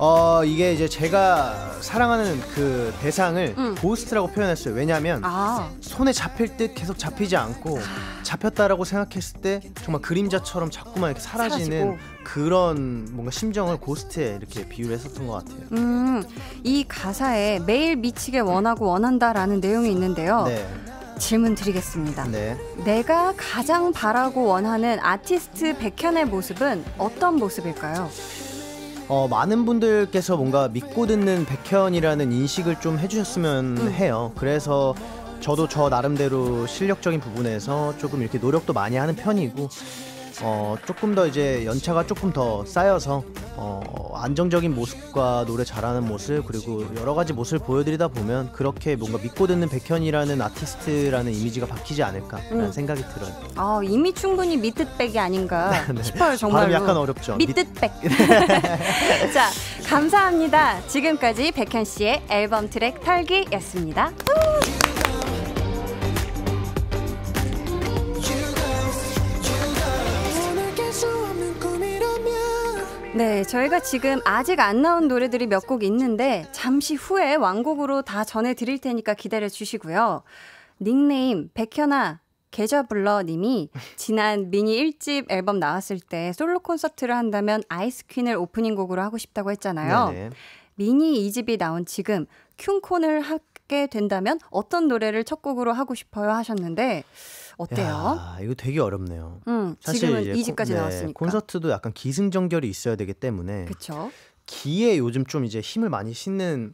어 이게 이제 제가 사랑하는 그 대상을 음. 고스트라고 표현했어요. 왜냐하면 아. 손에 잡힐 듯 계속 잡히지 않고 잡혔다라고 생각했을 때 정말 그림자처럼 자꾸만 이렇게 사라지는 사라지고. 그런 뭔가 심정을 고스트에 이렇게 비유를 했었던 것 같아요. 음, 이 가사에 매일 미치게 원하고 원한다라는 내용이 있는데요. 네. 질문 드리겠습니다. 네. 내가 가장 바라고 원하는 아티스트 백현의 모습은 어떤 모습일까요? 어, 많은 분들께서 뭔가 믿고 듣는 백현이라는 인식을 좀 해주셨으면 음. 해요. 그래서 저도 저 나름대로 실력적인 부분에서 조금 이렇게 노력도 많이 하는 편이고 어, 조금 더 이제 연차가 조금 더 쌓여서 어, 안정적인 모습과 노래 잘하는 모습 그리고 여러 가지 모습을 보여드리다 보면 그렇게 뭔가 믿고 듣는 백현이라는 아티스트라는 이미지가 바뀌지 않을까라는 음. 생각이 들어요. 아 이미 충분히 미드백이 아닌가 네, 네. 싶어요 정말로. 발음 약간 어렵죠. 미드백자 감사합니다. 지금까지 백현 씨의 앨범 트랙 탈기였습니다. 네, 저희가 지금 아직 안 나온 노래들이 몇 곡 있는데 잠시 후에 완곡으로다 전해 드릴 테니까 기다려 주시고요. 닉네임 백현아 계좌불러님이 지난 미니 1집 앨범 나왔을 때 솔로 콘서트를 한다면 아이스퀸을 오프닝 곡으로 하고 싶다고 했잖아요. 네네. 네. 미니 2집이 나온 지금 퀸콘을 하게 된다면 어떤 노래를 첫 곡으로 하고 싶어요 하셨는데 어때요? 야, 이거 되게 어렵네요. 음, 사실 지금은 이집까지 네, 나왔으니까. 콘서트도 약간 기승전결이 있어야 되기 때문에. 그렇죠. 기에 요즘 좀 이제 힘을 많이 싣는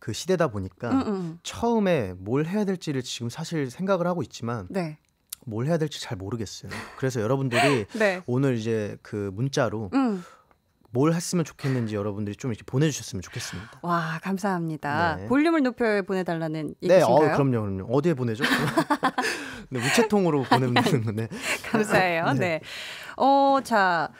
그 시대다 보니까 음음. 음, 음. 처음에 뭘 해야 될지를 지금 사실 생각을 하고 있지만 네. 뭘 해야 될지 잘 모르겠어요. 그래서 여러분들이 네. 오늘 이제 그 문자로 음. 뭘 했으면 좋겠는지 여러분들이 좀 이렇게 보내주셨으면 좋겠습니다. 와 감사합니다. 네. 볼륨을 높여 보내달라는 네, 얘기신가요? 네, 어, 그럼요, 그럼요. 어디에 보내죠? 네, 우체통으로 보내는 건데. 감사해요. 네. 네. 어, 자.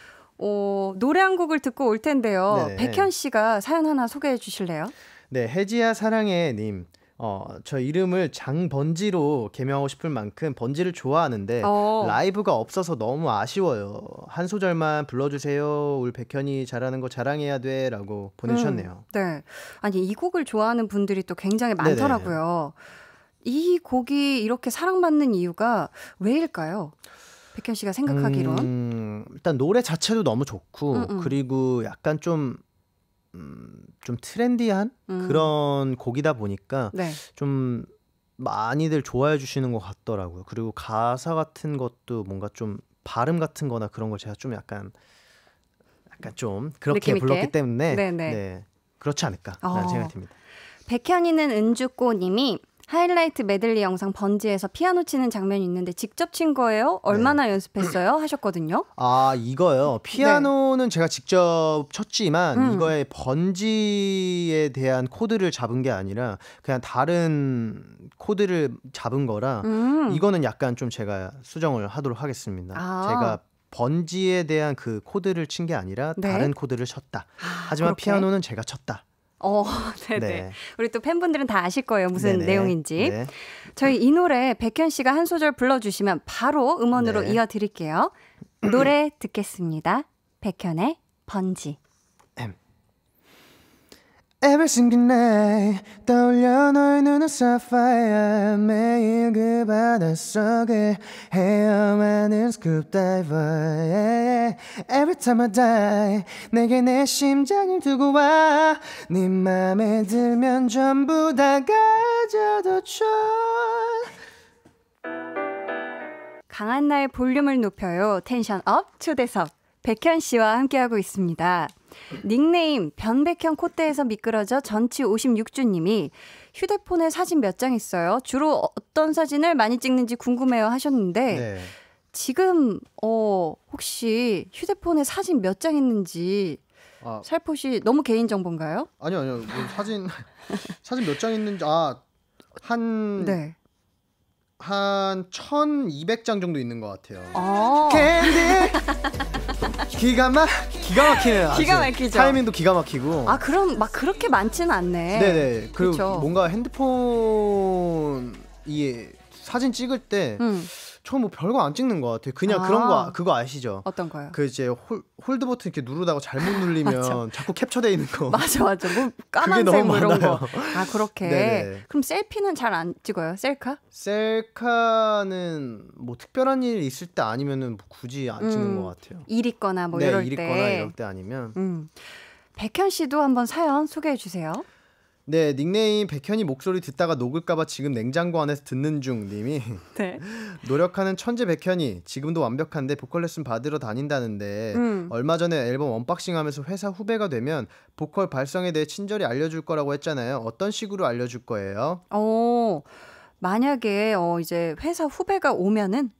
어, 노래 한 곡을 듣고 올 텐데요. 네네. 백현 씨가 사연 하나 소개해 주실래요? 네, 혜지야 사랑해 님. 어, 저 이름을 장번지로 개명하고 싶을 만큼 번지를 좋아하는데 어. 라이브가 없어서 너무 아쉬워요. 한 소절만 불러주세요. 우리 백현이 잘하는 거 자랑해야 돼라고 음, 보내주셨네요. 음, 네, 아니 이 곡을 좋아하는 분들이 또 굉장히 많더라고요. 네네. 이 곡이 이렇게 사랑받는 이유가 왜일까요? 백현 씨가 생각하기론 음, 일단 노래 자체도 너무 좋고 음음. 음. 그리고 약간 좀좀 음, 좀 트렌디한 음. 그런 곡이다 보니까 네. 좀 많이들 좋아해 주시는 것 같더라고요. 그리고 가사 같은 것도 뭔가 좀 발음 같은 거나 그런 걸 제가 좀 약간 약간 좀 그렇게 불렀기 때문에 네 그렇지 않을까 라는 어. 생각이 듭니다. 백현이는 은주꽃님이 하이라이트 메들리 영상 번지에서 피아노 치는 장면이 있는데 직접 친 거예요? 얼마나 네. 연습했어요? 하셨거든요. 아 이거요. 네. 피아노는 네. 제가 직접 쳤지만 음. 이거의 번지에 대한 코드를 잡은 게 아니라 그냥 다른 코드를 잡은 거라 음. 이거는 약간 좀 제가 수정을 하도록 하겠습니다. 아. 제가 번지에 대한 그 코드를 친 게 아니라 네. 다른 코드를 쳤다. 아, 하지만 그렇게? 피아노는 제가 쳤다. 어, 네네. 네. 우리 또 팬분들은 다 아실 거예요. 무슨 네네. 내용인지. 네. 저희 이 노래 백현 씨가 한 소절 불러주시면 바로 음원으로 네. 이어드릴게요. 노래 듣겠습니다. 백현의 번지. Every single night 떠올려 너의 눈은 sapphire 매일 그 바닷속을 헤엄하는 scoop diver yeah, yeah. Every time I die 내게 내 심장을 두고 와네 맘에 들면 전부 다 가져다 줘 강한나의 볼륨을 높여요 텐션 업 초대석 백현 씨와 함께하고 있습니다 닉네임 변백형 콧대에서 미끄러져 전치 56주님이 휴대폰에 사진 몇 장 있어요. 주로 어떤 사진을 많이 찍는지 궁금해요 하셨는데 네. 지금 어 혹시 휴대폰에 사진 몇 장 있는지 아, 살포시 너무 개인 정보인가요? 아니요 아니요 사진 사진 몇 장 있는지 아 한 네. 한 1200장 정도 있는 것 같아요. 아. 캔디 기가 막 기가 막히네. 아 기가 막히죠. 타이밍도 기가 막히고. 아 그럼 막 그렇게 많지는 않네. 네네. 그리고 그쵸. 뭔가 핸드폰 이 사진 찍을 때. 음. 저는 뭐 별거 안 찍는 것 같아요. 그냥 아. 그런 거 그거 아시죠? 어떤 거요? 그 이제 홀, 드 버튼 이렇게 누르다가 잘못 눌리면 자꾸 캡처돼 있는 거. 맞아 맞아. 뭐 까만색 뭐 이런 거. 아 그렇게. 네네. 그럼 셀피는 잘 안 찍어요? 셀카? 셀카는 뭐 특별한 일 있을 때 아니면은 뭐 굳이 안 찍는 음, 것 같아요. 일 있거나 뭐 네, 이럴 일 때. 일 있거나 이럴 때 아니면. 음. 백현 씨도 한번 사연 소개해 주세요. 네 닉네임 백현이 목소리 듣다가 녹을까봐 지금 냉장고 안에서 듣는 중 님이 네. 노력하는 천재 백현이 지금도 완벽한데 보컬 레슨 받으러 다닌다는데 음. 얼마 전에 앨범 언박싱하면서 회사 후배가 되면 보컬 발성에 대해 친절히 알려줄 거라고 했잖아요 어떤 식으로 알려줄 거예요? 어 만약에 어 이제 회사 후배가 오면은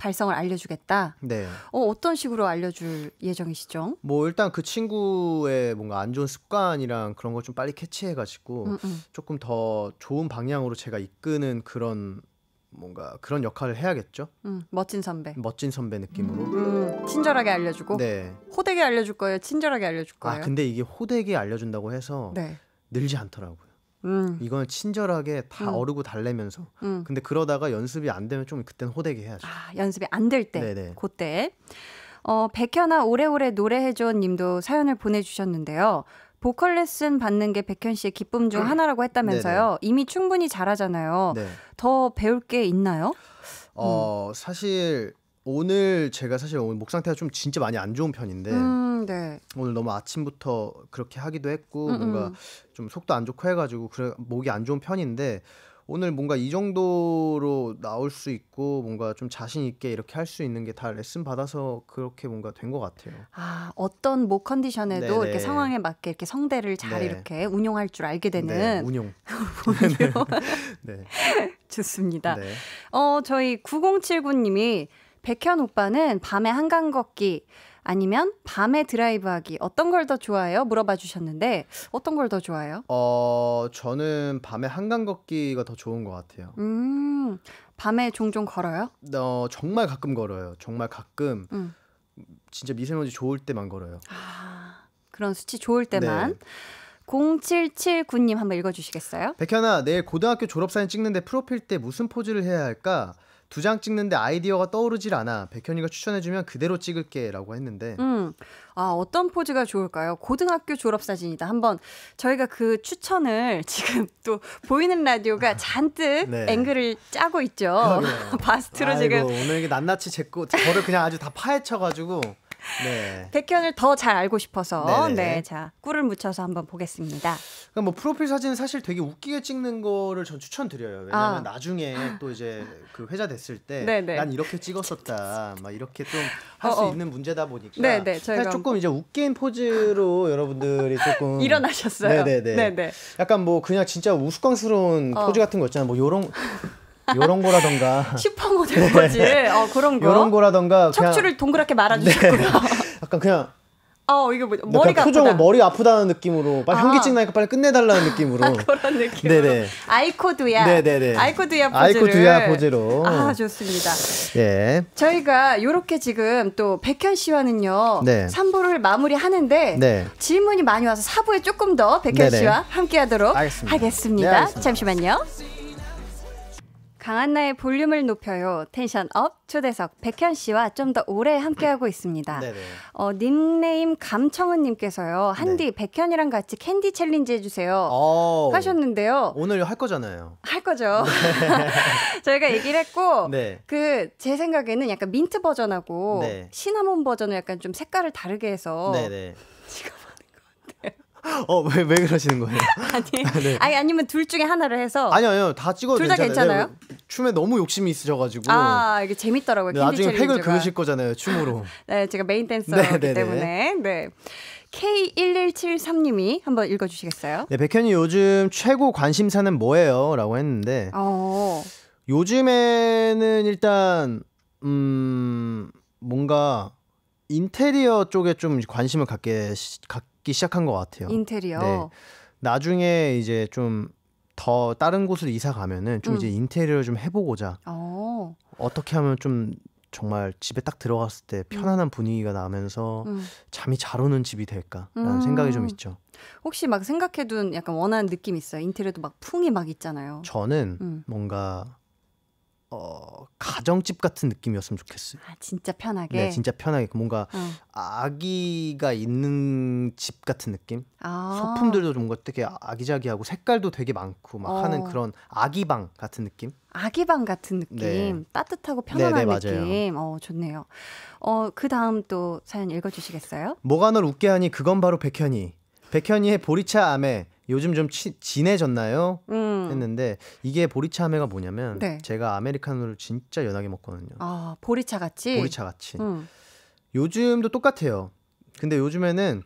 발성을 알려주겠다. 네. 어, 어떤 식으로 알려줄 예정이시죠? 뭐 일단 그 친구의 뭔가 안 좋은 습관이랑 그런 걸 좀 빨리 캐치해가지고 음, 음. 조금 더 좋은 방향으로 제가 이끄는 그런 뭔가 그런 역할을 해야겠죠. 음, 멋진 선배. 멋진 선배 느낌으로. 음, 음 친절하게 알려주고. 네. 호되게 알려줄 거예요. 친절하게 알려줄 아, 거예요. 아 근데 이게 호되게 알려준다고 해서 네. 늘지 않더라고요. 음. 이건 친절하게 다 음. 어르고 달래면서. 음. 근데 그러다가 연습이 안 되면 좀 그땐 호되게 해야죠. 아, 연습이 안 될 때. 네네. 그때. 어, 백현아 오래오래 노래해줘 님도 사연을 보내주셨는데요. 보컬 레슨 받는 게 백현 씨의 기쁨 중 음. 하나라고 했다면서요. 네네. 이미 충분히 잘하잖아요. 네. 더 배울 게 있나요? 어, 음. 사실 오늘 제가 사실 오늘 목 상태가 좀 진짜 많이 안 좋은 편인데 음, 네. 오늘 너무 아침부터 그렇게 하기도 했고 음 뭔가 음. 좀 속도 안 좋고 해가지고 그래 목이 안 좋은 편인데 오늘 뭔가 이 정도로 나올 수 있고 뭔가 좀 자신 있게 이렇게 할 수 있는 게 다 레슨 받아서 그렇게 뭔가 된 것 같아요. 아 어떤 목 컨디션에도 네네. 네. 이렇게 상황에 맞게 이렇게 성대를 잘 네. 이렇게 운용할 줄 알게 네, 되는 네, 운용. 운용. 네. 좋습니다. 네. 어 저희 9079님이 백현 오빠는 밤에 한강 걷기 아니면 밤에 드라이브하기 어떤 걸 더 좋아해요? 물어봐 주셨는데 어떤 걸 더 좋아해요? 어 저는 밤에 한강 걷기가 더 좋은 것 같아요. 음 밤에 종종 걸어요? 어 정말 가끔 걸어요. 정말 가끔 음. 진짜 미세먼지 좋을 때만 걸어요. 아 그런 수치 좋을 때만. 네. 0779 님 한번 읽어주시겠어요? 백현아 내일 고등학교 졸업사진 찍는데 프로필 때 무슨 포즈를 해야 할까? 두장 찍는데 아이디어가 떠오르질 않아. 백현이가 추천해주면 그대로 찍을게라고 했는데. 음, 아 어떤 포즈가 좋을까요? 고등학교 졸업 사진이다. 한번 저희가 그 추천을 지금 또 보이는 라디오가 아, 잔뜩 네. 앵글을 짜고 있죠. 바스트로 아이고, 지금 오늘 이게 낱낱이 제거 저를 그냥 아주 다 파헤쳐가지고. 네. 백현을 더 잘 알고 싶어서 네네. 네, 자 꿀을 묻혀서 한번 보겠습니다. 그러니까 뭐 프로필 사진 사실 되게 웃기게 찍는 거를 전 추천드려요. 왜냐면 아. 나중에 또 이제 그 회자 됐을 때 난 이렇게 찍었었다, 막 이렇게 좀 할 수 있는 문제다 보니까 네네, 사실 조금 이제 웃긴 포즈로 여러분들이 조금 일어나셨어요. 네 네네. 약간 뭐 그냥 진짜 우스꽝스러운 어. 포즈 같은 거 있잖아요. 뭐 요런 요런 거라던가 슈퍼모델 포즈 네. 어, 그런 거 요런 거라던가 척추를 그냥... 동그랗게 말아주셨고요 네. 약간 그냥 어이거 뭐, 머리가 표정 머리 아프다는 느낌으로 빨리 아. 현기증 나니까 빨리 끝내달라는 느낌으로 아, 그런 느낌 네네 아이코드야 네네네 아이코드야 포즈 아이코드야 포즈로 아 좋습니다 예 저희가 이렇게 지금 또 백현 씨와는요 네. 3부를 마무리하는데 네. 질문이 많이 와서 4부에 조금 더 백현 네네. 씨와 함께하도록 하겠습니다. 네, 하겠습니다 잠시만요. 강한나의 볼륨을 높여요. 텐션 업 초대석 백현 씨와 좀 더 오래 함께하고 있습니다. 네, 네. 어, 닉네임 감청은 님께서요. 한디 네. 백현이랑 같이 캔디 챌린지 해주세요. 오. 하셨는데요. 오늘 할 거잖아요. 할 거죠. 네. 저희가 얘기를 했고 네. 그제 생각에는 약간 민트 버전하고 네. 시나몬 버전을 약간 좀 색깔을 다르게 해서 지금 어, 왜, 왜 그러시는 거예요? 아니, 아, 네. 아니, 아니면 둘 중에 하나를 해서. 아니요, 아니요. 다찍어둘다 괜찮아요. 네, 춤에 너무 욕심이 있으셔가지고. 아, 이게 재밌더라고요. 네, 나중에 팩을 그으실 거잖아요, 춤으로. 네, 제가 메인 댄서이기 네, 네, 네. 때문에. 네. K1173님이 한번 읽어주시겠어요? 네, 백현이 요즘 최고 관심사는 뭐예요? 라고 했는데. 어. 요즘에는 일단, 음, 뭔가 인테리어 쪽에 좀 관심을 갖게, 갖, 찾기 시작한 것 같아요. 인테리어. 네. 나중에 이제 좀 더 다른 곳을 이사 가면은 좀 음. 이제 인테리어를 좀 해보고자. 오. 어. 어떻게 하면 좀 정말 집에 딱 들어갔을 때 음. 편안한 음. 분위기가 나면서 음. 잠이 잘 오는 집이 될까라는 음. 생각이 좀 있죠. 혹시 막 생각해둔 약간 원하는 느낌 있어요? 인테리어도 막 풍이 막 있잖아요. 저는 음. 뭔가 어, 가정집 같은 느낌이었으면 좋겠어요. 아, 진짜 편하게. 네, 진짜 편하게 그 뭔가 어. 아기가 있는 집 같은 느낌. 아. 소품들도 뭔가 되게 아기자기하고 색깔도 되게 많고 막 어. 하는 그런 아기방 같은 느낌. 아기방 같은 느낌. 네. 따뜻하고 편안한 네네, 네, 느낌. 어, 좋네요. 어, 그 다음 또 사연 읽어주시겠어요? 뭐가 널 웃게 하니 그건 바로 백현이. 백현이의 보리차 암에 요즘 좀 치, 진해졌나요? 음. 했는데 이게 보리차 아메가 뭐냐면 네. 제가 아메리카노를 진짜 연하게 먹거든요. 아 보리차 같이. 보리차 같이. 음. 요즘도 똑같아요. 근데 요즘에는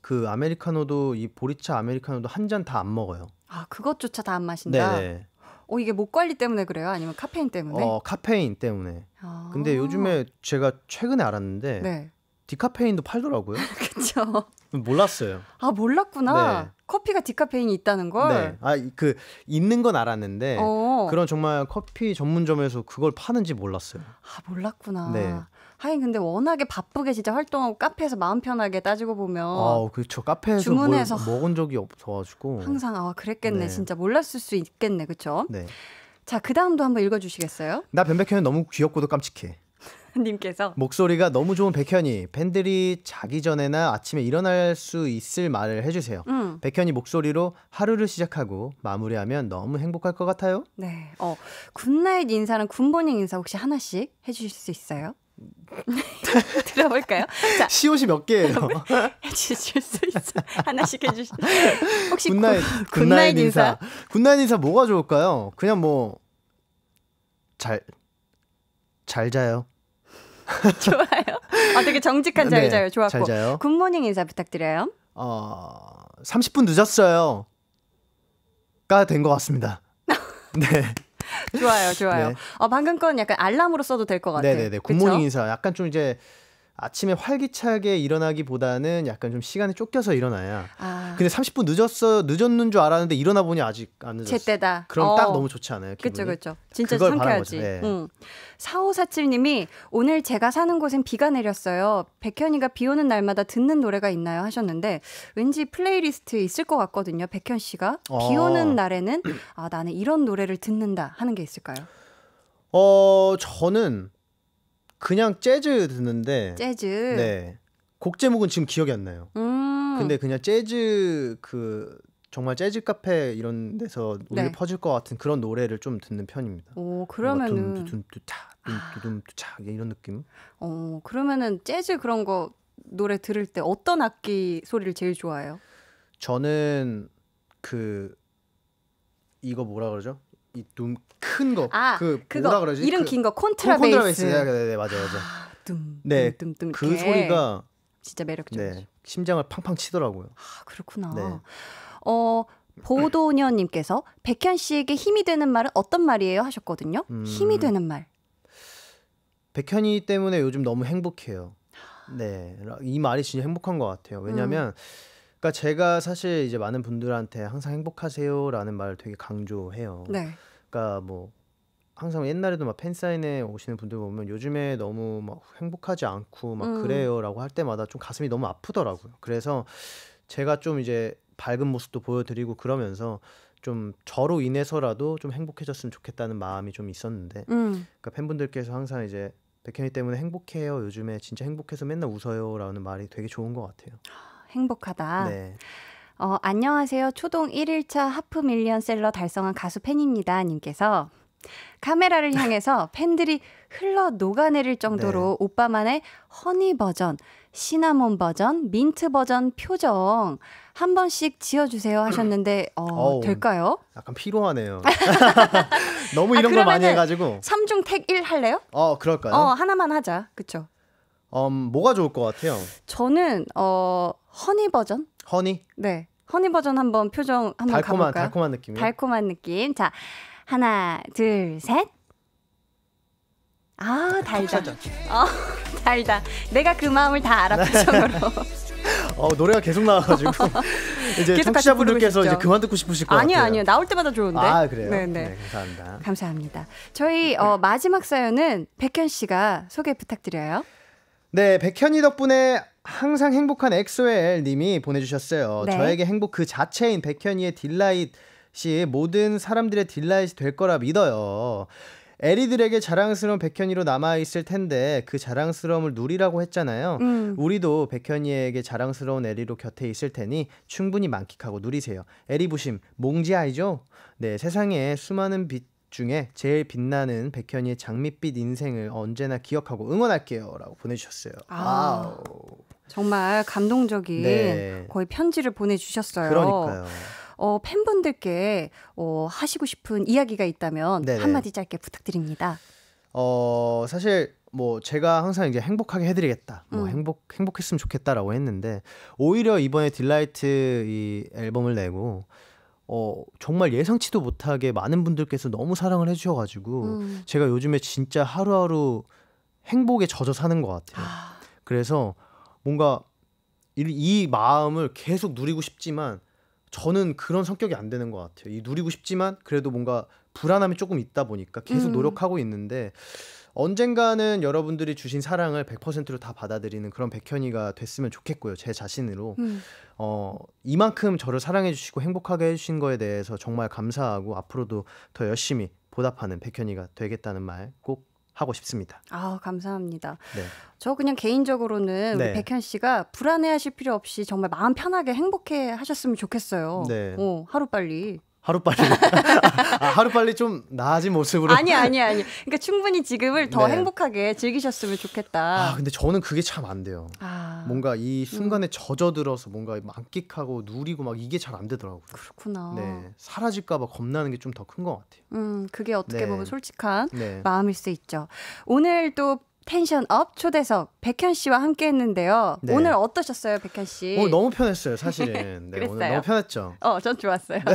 그 아메리카노도 이 보리차 아메리카노도 한 잔 다 안 먹어요. 아 그것조차 다 안 마신다. 네. 어 이게 목 관리 때문에 그래요? 아니면 카페인 때문에? 어 카페인 때문에. 아~ 근데 요즘에 제가 최근에 알았는데 네. 디카페인도 팔더라고요. 그렇죠. 몰랐어요. 아 몰랐구나. 네. 커피가 디카페인이 있다는 걸. 네. 아그 있는 건 알았는데 어. 그런 정말 커피 전문점에서 그걸 파는지 몰랐어요. 아 몰랐구나. 네. 하긴 근데 워낙에 바쁘게 진짜 활동하고 카페에서 마음 편하게 따지고 보면 아 그렇죠 카페에서 주문해서 먹은 적이 없어가지고 항상 아 그랬겠네 네. 진짜 몰랐을 수 있겠네 그렇죠. 네. 자, 그 다음도 한번 읽어주시겠어요? 나변백현 너무 귀엽고도 깜찍해. 님께서 목소리가 너무 좋은 백현이 팬들이 자기 전에나 아침에 일어날 수 있을 말을 해주세요. 음. 백현이 목소리로 하루를 시작하고 마무리하면 너무 행복할 것 같아요. 네. 어 굿나잇 인사는 굿모닝 인사 혹시 하나씩 해주실 수 있어요? 들어볼까요? 자, 시옷이 몇 개예요? 해주실 수 있어. 하나씩 해주실 혹시 굿나잇, 굿나잇, 굿나잇 인사. 인사. 굿나잇 인사 뭐가 좋을까요? 그냥 뭐 잘 잘 자요. 좋아요. 아, 되게 정직한 네, 자유자유 네, 좋았고. 자자유 굿모닝 인사 부탁드려요. 어, 30분 늦었어요. 가된 것 같습니다. 네. 좋아요, 좋아요. 네. 어, 방금 건 약간 알람으로 써도 될 것 같아요. 네네네. 굿모닝 네, 네. 그쵸? 인사. 약간 좀 이제 아침에 활기차게 일어나기보다는 약간 좀시간이 쫓겨서 일어나야. 아. 근데 30분 늦었어 늦었는 줄 알았는데 일어나 보니 아직 안 늦었어. 제때다. 그럼 어. 딱 너무 좋지 않아요? 그렇죠, 그렇죠. 진짜 상쾌하지. 네. 응. 4547님이 오늘 제가 사는 곳엔 비가 내렸어요. 백현이가 비 오는 날마다 듣는 노래가 있나요? 하셨는데 왠지 플레이리스트 있을 것 같거든요. 백현 씨가 어. 비 오는 날에는 아 나는 이런 노래를 듣는다 하는 게 있을까요? 어 저는 그냥 재즈 듣는데 재즈. 네. 곡 제목은 지금 기억이 안 나요. 음. 근데 그냥 재즈 그 정말 재즈 카페 이런 데서 울려 네. 퍼질 것 같은 그런 노래를 좀 듣는 편입니다. 오 그러면은 두둠두차두둠두차 이런 느낌. 어 그러면은 재즈 그런 거 노래 들을 때 어떤 악기 소리를 제일 좋아해요? 저는 그 이거 뭐라 그러죠? 이둠큰 거. 아, 그 그거 뭐라 그러지? 이름 그, 긴거 콘트라베이스. 콘트라베이스. 네, 네, 네, 맞아요, 맞아요. 네. 둠. 네, 둠, 둠, 둠, 그 예. 소리가 진짜 매력적이죠. 네, 심장을 팡팡 치더라고요. 아, 그렇구나. 네. 어, 보도녀님께서 백현 씨에게 힘이 되는 말은 어떤 말이에요? 하셨거든요. 음, 힘이 되는 말. 백현이 때문에 요즘 너무 행복해요. 네, 이 말이 진짜 행복한 것 같아요. 왜냐하면 음. 그러니까 제가 사실 이제 많은 분들한테 항상 행복하세요라는 말을 되게 강조해요. 네. 그러니까 뭐 항상 옛날에도 막 팬사인회 오시는 분들 보면 요즘에 너무 막 행복하지 않고 막 음. 그래요라고 할 때마다 좀 가슴이 너무 아프더라고요. 그래서 제가 좀 이제 밝은 모습도 보여드리고 그러면서 좀 저로 인해서라도 좀 행복해졌으면 좋겠다는 마음이 좀 있었는데 음. 그러니까 팬분들께서 항상 이제 백현이 때문에 행복해요 요즘에 진짜 행복해서 맨날 웃어요라는 말이 되게 좋은 것 같아요. 행복하다. 네. 어, 안녕하세요. 초동 1일차 하프 밀리언 셀러 달성한 가수 팬입니다. 님께서 카메라를 향해서 팬들이 흘러 녹아내릴 정도로 네. 오빠만의 허니 버전, 시나몬 버전, 민트 버전 표정 한 번씩 지어주세요 하셨는데 어, 어우, 될까요? 약간 피로하네요. 너무 아, 이런 아, 거 많이 해가지고. 3중 택1 할래요? 어 그럴까요? 어 하나만 하자. 그쵸? 음 뭐가 좋을 것 같아요? 저는 어 허니 버전? 허니? 네. 허니 버전 한번 표정 한번 달콤한, 가볼까요? 달콤한 느낌. 달콤한 느낌. 자, 하나, 둘, 셋. 아, 달다. 어, 달다. 내가 그 마음을 다 알아 표정으로. 어, 노래가 계속 나와가지고 이제 청취자분들께서 이제 그만 듣고 싶으실 것 아니요, 같아요. 아니요, 아니요. 나올 때마다 좋은데. 아 그래요. 네네. 네. 네, 감사합니다. 감사합니다. 저희 어, 마지막 사연은 백현 씨가 소개 부탁드려요. 네, 백현이 덕분에 항상 행복한 엑소엘 님이 보내주셨어요. 네. 저에게 행복 그 자체인 백현이의 딜라이트 씨 모든 사람들의 딜라이트 될 거라 믿어요. 에리들에게 자랑스러운 백현이로 남아있을 텐데 그 자랑스러움을 누리라고 했잖아요. 음. 우리도 백현이에게 자랑스러운 에리로 곁에 있을 테니 충분히 만끽하고 누리세요. 에리부심 몽지 아이죠? 네, 세상에 수많은 빛, 중에 제일 빛나는 백현이의 장밋빛 인생을 언제나 기억하고 응원할게요라고 보내주셨어요. 아, 와우. 정말 감동적인 네. 거의 편지를 보내주셨어요. 그러니까요. 어, 팬분들께 어, 하시고 싶은 이야기가 있다면 네네. 한마디 짧게 부탁드립니다. 어, 사실 뭐 제가 항상 이제 행복하게 해드리겠다, 뭐 음. 뭐 행복 행복했으면 좋겠다라고 했는데 오히려 이번에 딜라이트 이 앨범을 내고 어, 정말 예상치도 못하게 많은 분들께서 너무 사랑을 해주셔가지고 음. 제가 요즘에 진짜 하루하루 행복에 젖어 사는 것 같아요. 아. 그래서 뭔가 이, 이, 마음을 계속 누리고 싶지만 저는 그런 성격이 안 되는 것 같아요. 이 누리고 싶지만 그래도 뭔가 불안함이 조금 있다 보니까 계속 음. 노력하고 있는데 언젠가는 여러분들이 주신 사랑을 100%로 다 받아들이는 그런 백현이가 됐으면 좋겠고요. 제 자신으로. 음. 어, 이만큼 저를 사랑해 주시고 행복하게 해 주신 거에 대해서 정말 감사하고 앞으로도 더 열심히 보답하는 백현이가 되겠다는 말 꼭 하고 싶습니다. 아 감사합니다. 네. 저 그냥 개인적으로는 네. 우리 백현 씨가 불안해하실 필요 없이 정말 마음 편하게 행복해 하셨으면 좋겠어요. 네. 어, 하루 빨리. 하루빨리 아, 하루빨리 좀 나아진 모습으로 아니 아니 아니 그러니까 충분히 지금을 더 네. 행복하게 즐기셨으면 좋겠다 아 근데 저는 그게 참 안 돼요 아, 뭔가 이 음. 순간에 음. 젖어들어서 뭔가 만끽하고 누리고 막 이게 잘 안 되더라고요 그렇구나 네 사라질까봐 겁나는 게 좀 더 큰 것 같아요 음 그게 어떻게 네. 보면 솔직한 네. 마음일 수 있죠 오늘 또 텐션 업 초대석 백현 씨와 함께 했는데요. 네. 오늘 어떠셨어요, 백현 씨? 오늘 어, 너무 편했어요, 사실은. 네, 오늘 너무 편했죠. 어, 전 좋았어요. 네.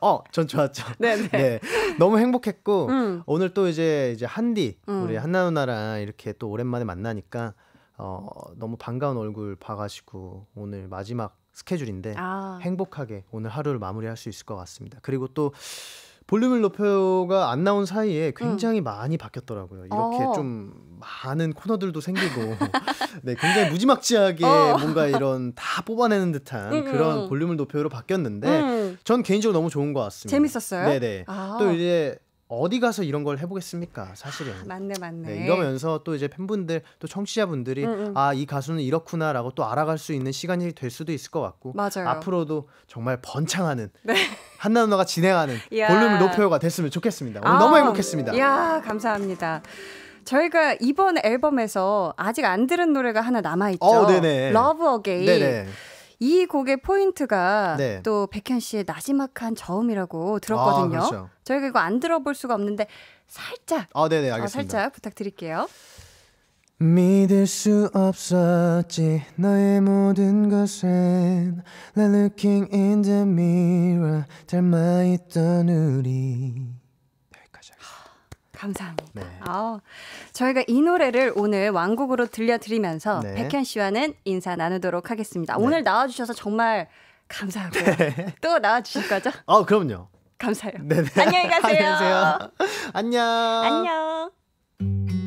어, 전 좋았죠. 네, 네. 네. 너무 행복했고 음. 오늘 또 이제 이제 한디 음. 우리 한나 누나랑 이렇게 또 오랜만에 만나니까 어, 너무 반가운 얼굴 봐 가지고 오늘 마지막 스케줄인데 아. 행복하게 오늘 하루를 마무리할 수 있을 것 같습니다. 그리고 또 볼륨을 높여가안 나온 사이에 음. 굉장히 응. 많이 바뀌었더라고요. 이렇게 어. 좀 많은 코너들도 생기고, 네, 굉장히 무지막지하게 어. 뭔가 이런 다 뽑아내는 듯한 응, 음, 그런 응. 음. 볼륨을 높여로 바뀌었는데, 전 개인적으로 너무 좋은 것 같습니다. 재밌었어요? 네네. 아. 또 이제 어디 가서 이런 걸 해보겠습니까? 사실은. 아, 맞네, 맞네. 네, 이러면서 또 이제 팬분들, 또 청취자분들이 음, 음. 아이 가수는 이렇구나라고 또 알아갈 수 있는 시간이 될 수도 있을 것 같고. 맞아요. 앞으로도 정말 번창하는 네. 한나 누나가 진행하는 볼륨을 높여요가 됐으면 좋겠습니다. 오늘 아, 너무 행복했습니다. 야 감사합니다. 저희가 이번 앨범에서 아직 안 들은 노래가 하나 남아 있죠. 어, 네네. Love Again. 네네. 이 곡의 포인트가 네. 또 백현 씨의 나지막한 저음이라고 들었거든요. 아, 그렇죠. 저희가 이거 안 들어볼 수가 없는데 살짝 아, 네네, 어, 알겠습니다. 어, 살짝 부탁드릴게요. 믿을 수 없었지 너의 모든 것은 날 looking in the mirror 닮아있던 우리 감사합니다. 네. 아, 저희가 이 노래를 오늘 완곡으로 들려드리면서 네. 백현 씨와는 인사 나누도록 하겠습니다. 네. 오늘 나와주셔서 정말 감사하고 네. 또 나와주실 거죠? 아, 그럼요. 감사해요. 네네. 네. 안녕히 가 세요 안녕. 안녕.